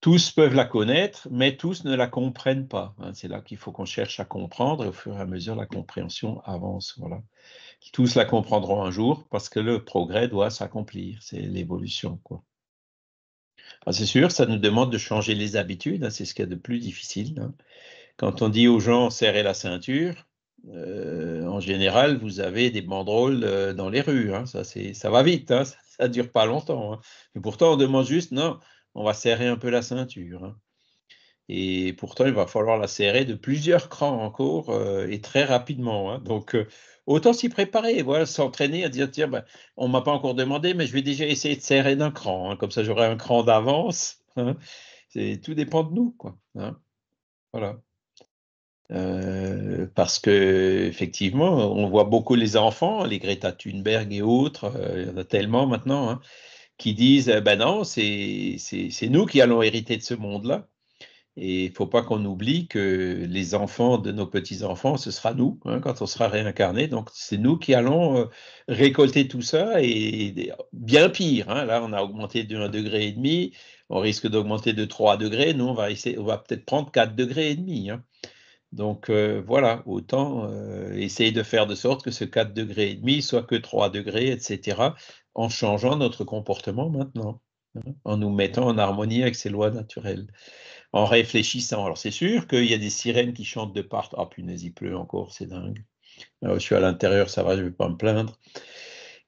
Tous peuvent la connaître, mais tous ne la comprennent pas. Hein, c'est là qu'il faut qu'on cherche à comprendre et au fur et à mesure la compréhension avance. Voilà. Tous la comprendront un jour parce que le progrès doit s'accomplir, c'est l'évolution. Quoi. Ah, c'est sûr, ça nous demande de changer les habitudes, hein, c'est ce qu'il y a de plus difficile. Hein. Quand on dit aux gens serrer la ceinture, euh, en général, vous avez des banderoles euh, dans les rues. ça, c'est, ça va vite, ça, ne dure pas longtemps. Et pourtant, on demande juste non, on va serrer un peu la ceinture. Hein. Et pourtant, il va falloir la serrer de plusieurs crans encore euh, et très rapidement. Hein. Donc, euh, autant s'y préparer, voilà, s'entraîner à dire tiens, ben, on ne m'a pas encore demandé, mais je vais déjà essayer de serrer d'un cran. Hein. Comme ça, j'aurai un cran d'avance. Hein. Tout dépend de nous. Quoi, Voilà. Euh, parce que effectivement, on voit beaucoup les enfants, les Greta Thunberg et autres, il y en a tellement maintenant, qui disent euh, ben non, c'est nous qui allons hériter de ce monde-là. Et il ne faut pas qu'on oublie que les enfants de nos petits-enfants, ce sera nous, hein, quand on sera réincarné. Donc, c'est nous qui allons euh, récolter tout ça et, bien pire. Hein. là, on a augmenté de 1,5, degré et demi, on risque d'augmenter de 3 degrés. Nous, on va, va peut-être prendre 4 degrés et demi. Hein. Donc, euh, voilà, autant essayer de faire de sorte que ce 4 degrés et demi soit que 3 degrés, etc en changeant notre comportement maintenant, hein, en nous mettant en harmonie avec ces lois naturelles, en réfléchissant. Alors c'est sûr qu'il y a des sirènes qui chantent de partout. Ah oh, punaise, il pleut encore, c'est dingue. je suis à l'intérieur, ça va, je ne vais pas me plaindre.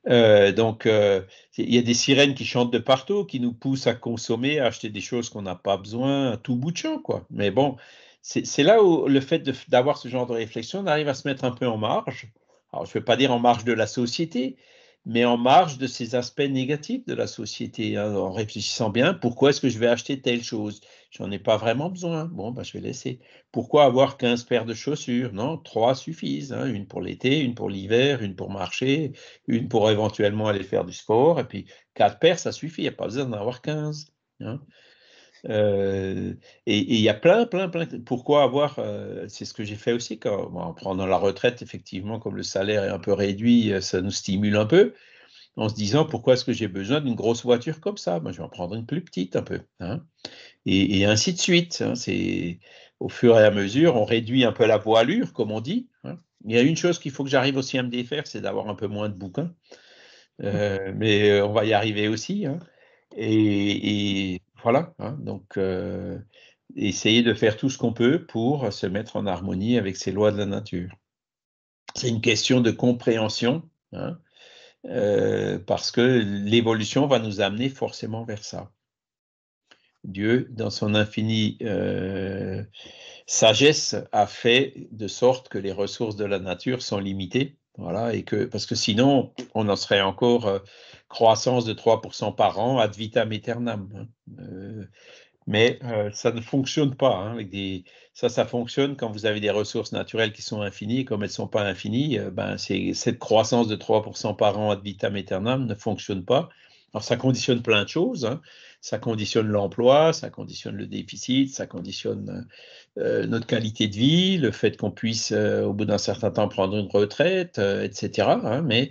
Euh, donc, euh, il y a des sirènes qui chantent de partout, qui nous poussent à consommer, à acheter des choses qu'on n'a pas besoin, tout bout de champ, quoi. Mais bon, c'est là où le fait d'avoir ce genre de réflexion, on arrive à se mettre un peu en marge. Alors, je ne veux pas dire en marge de la société, mais en marge de ces aspects négatifs de la société, hein, en réfléchissant bien, pourquoi est-ce que je vais acheter telle chose J'en ai pas vraiment besoin. Bon, ben, je vais laisser. Pourquoi avoir 15 paires de chaussures Non, trois suffisent. Hein, une pour l'été, une pour l'hiver, une pour marcher, une pour éventuellement aller faire du sport. Et puis, quatre paires, ça suffit. Il n'y a pas besoin d'en avoir 15. Euh, et il y a plein, plein, plein. Pourquoi avoir euh, C'est ce que j'ai fait aussi quand, en prenant la retraite, effectivement, comme le salaire est un peu réduit, euh, ça nous stimule un peu, en se disant pourquoi est-ce que j'ai besoin d'une grosse voiture comme ça Moi, ben, je vais en prendre une plus petite un peu. Hein. et, ainsi de suite. Hein, c'est au fur et à mesure, on réduit un peu la voilure, comme on dit. Hein. il y a une chose qu'il faut que j'arrive aussi à me défaire, c'est d'avoir un peu moins de bouquins. Mmh. mais on va y arriver aussi. Et, et, voilà, hein, donc euh, essayer de faire tout ce qu'on peut pour se mettre en harmonie avec ces lois de la nature. C'est une question de compréhension, hein, euh, parce que l'évolution va nous amener forcément vers ça. Dieu, dans son infinie euh, sagesse, a fait de sorte que les ressources de la nature sont limitées voilà, et que, parce que sinon, on en serait encore euh, croissance de 3% par an ad vitam aeternam. Hein. Euh, mais euh, ça ne fonctionne pas. Hein, avec ça, ça fonctionne quand vous avez des ressources naturelles qui sont infinies. Comme elles ne sont pas infinies, ben, cette croissance de 3% par an ad vitam aeternam ne fonctionne pas. Alors, ça conditionne plein de choses. Hein, ça conditionne l'emploi, ça conditionne le déficit, ça conditionne euh, notre qualité de vie, le fait qu'on puisse euh, au bout d'un certain temps prendre une retraite, euh, etc. Hein, mais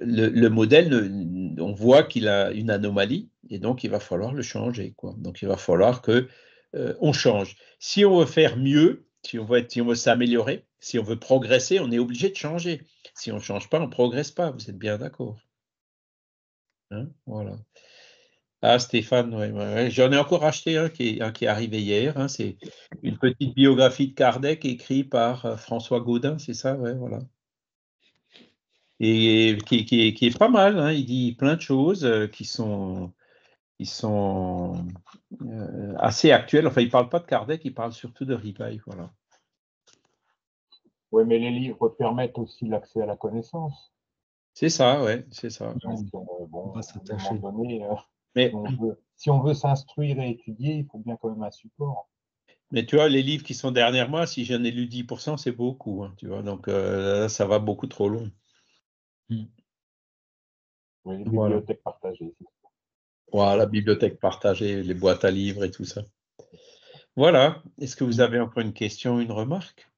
le, modèle, on voit qu'il a une anomalie et donc il va falloir le changer. Donc il va falloir que on change. Si on veut faire mieux, si on veut, s'améliorer, si on veut progresser, on est obligé de changer. Si on ne change pas, on ne progresse pas. Vous êtes bien d'accord. Hein? voilà. Ah, Stéphane, j'en ai encore acheté un qui est, arrivé hier. Hein. c'est une petite biographie de Kardec écrite par euh, François Gaudin, c'est ça ouais, voilà. Et, qui, est pas mal. Hein. il dit plein de choses euh, qui sont, sont euh, assez actuelles. Enfin, il ne parle pas de Kardec, il parle surtout de Ripaille, Voilà. Oui, mais les livres permettent aussi l'accès à la connaissance. C'est ça, oui, c'est ça. Mais si on veut s'instruire et étudier, il faut bien quand même un support. Mais tu vois, les livres qui sont derrière moi, si j'en ai lu 10%, c'est beaucoup. Hein, tu vois, donc euh, ça va beaucoup trop long. Hmm. Oui, les bibliothèques partagées. Voilà, la bibliothèque partagée, les boîtes à livres et tout ça. Voilà. Est-ce que vous hmm. avez encore une question, une remarque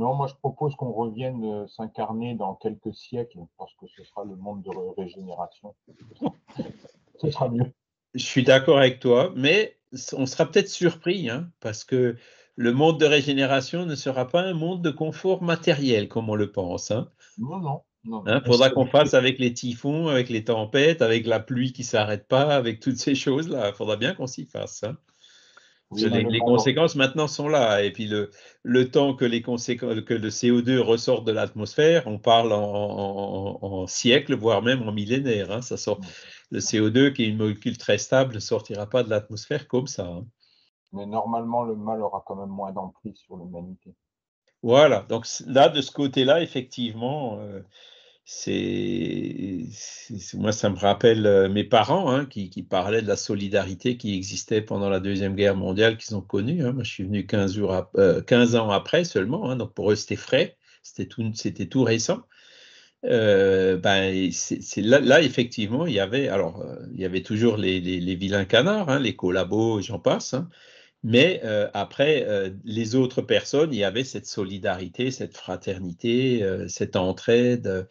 non, moi je propose qu'on revienne euh, s'incarner dans quelques siècles, parce que ce sera le monde de régénération. ce sera mieux. Je suis d'accord avec toi, mais on sera peut-être surpris, hein, parce que le monde de régénération ne sera pas un monde de confort matériel, comme on le pense. Hein. Non, non. Il hein, faudra qu'on fasse avec les typhons, avec les tempêtes, avec la pluie qui ne s'arrête pas, avec toutes ces choses-là. Il faudra bien qu'on s'y fasse les, conséquences maintenant sont là. Et puis le, le temps que, les conséquences, que le CO2 ressorte de l'atmosphère, on parle en, siècles, voire même en millénaires. Hein. Ça sort, mm. le CO2, qui est une molécule très stable, ne sortira pas de l'atmosphère comme ça. Hein. Mais normalement, le mal aura quand même moins d'emprise sur l'humanité. Voilà. Donc là, de ce côté-là, effectivement, euh, c'est moi ça me rappelle euh, mes parents hein, qui, parlaient de la solidarité qui existait pendant la deuxième guerre mondiale qu'ils ont connue. Hein. Moi je suis venu 15, 15 euh, ans après seulement, hein. donc pour eux c'était frais, c'était tout, récent. Euh, ben, c'est, là, effectivement il y avait alors il y avait toujours les, les vilains canards, les collabos, j'en passe, mais euh, après, euh, les autres personnes, il y avait cette solidarité, cette fraternité, euh, cette entraide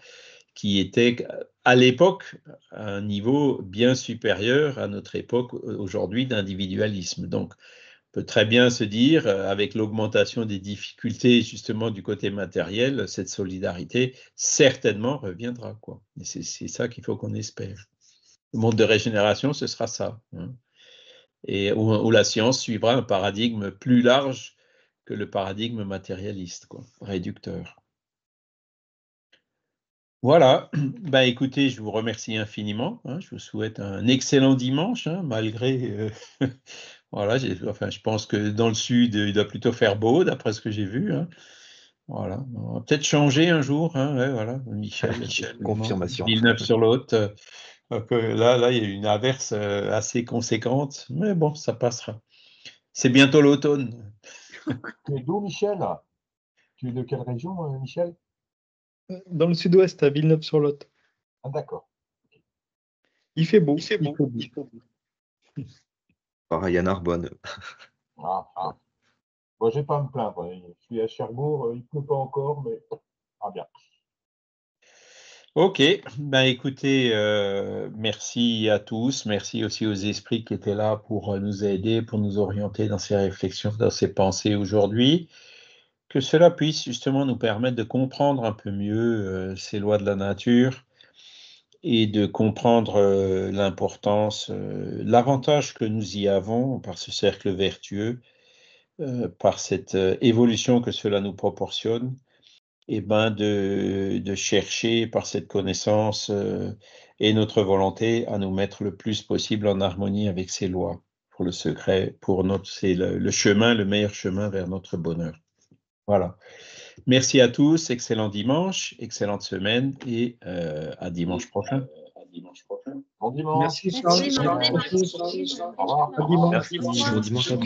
qui était à l'époque à un niveau bien supérieur à notre époque aujourd'hui d'individualisme. Donc, on peut très bien se dire, avec l'augmentation des difficultés justement du côté matériel, cette solidarité certainement reviendra. Quoi. Et c'est, ça qu'il faut qu'on espère. Le monde de régénération, ce sera ça. Hein et où, la science suivra un paradigme plus large que le paradigme matérialiste, réducteur. Voilà, bah, écoutez, je vous remercie infiniment. Hein. Je vous souhaite un excellent dimanche, hein, malgré. Euh, voilà, enfin, je pense que dans le sud, il doit plutôt faire beau, d'après ce que j'ai vu. Hein. Voilà, on va peut-être changer un jour. voilà, Michel, Michel confirmation. 19 sur l'autre là, là, il y a une averse euh, assez conséquente, mais bon, ça passera. C'est bientôt l'automne. es d'où, Michel Tu es de quelle région, euh, Michel euh, Dans le sud-ouest, à Villeneuve-sur-Lot. Ah, d'accord. Il fait beau. Il fait beau. Il Il à je n'ai ah, ah. pas me plaindre. Hein. Je suis à Cherbourg, il ne pleut pas encore, mais ah bien. Ok, ben écoutez, euh, merci à tous, merci aussi aux esprits qui étaient là pour euh, nous aider, pour nous orienter dans ces réflexions, dans ces pensées aujourd'hui. Que cela puisse justement nous permettre de comprendre un peu mieux euh, ces lois de la nature et de comprendre l'importance, l'avantage que nous y avons par ce cercle vertueux, par cette évolution que cela nous proportionne eh ben de, de, chercher par cette connaissance euh, et notre volonté à nous mettre le plus possible en harmonie avec ces lois. Pour le secret, pour notre, c'est le, chemin, le meilleur chemin vers notre bonheur. Voilà. Merci à tous, excellent dimanche, excellente semaine et euh, à dimanche prochain. à dimanche prochain. Bon dimanche. Merci, Au revoir.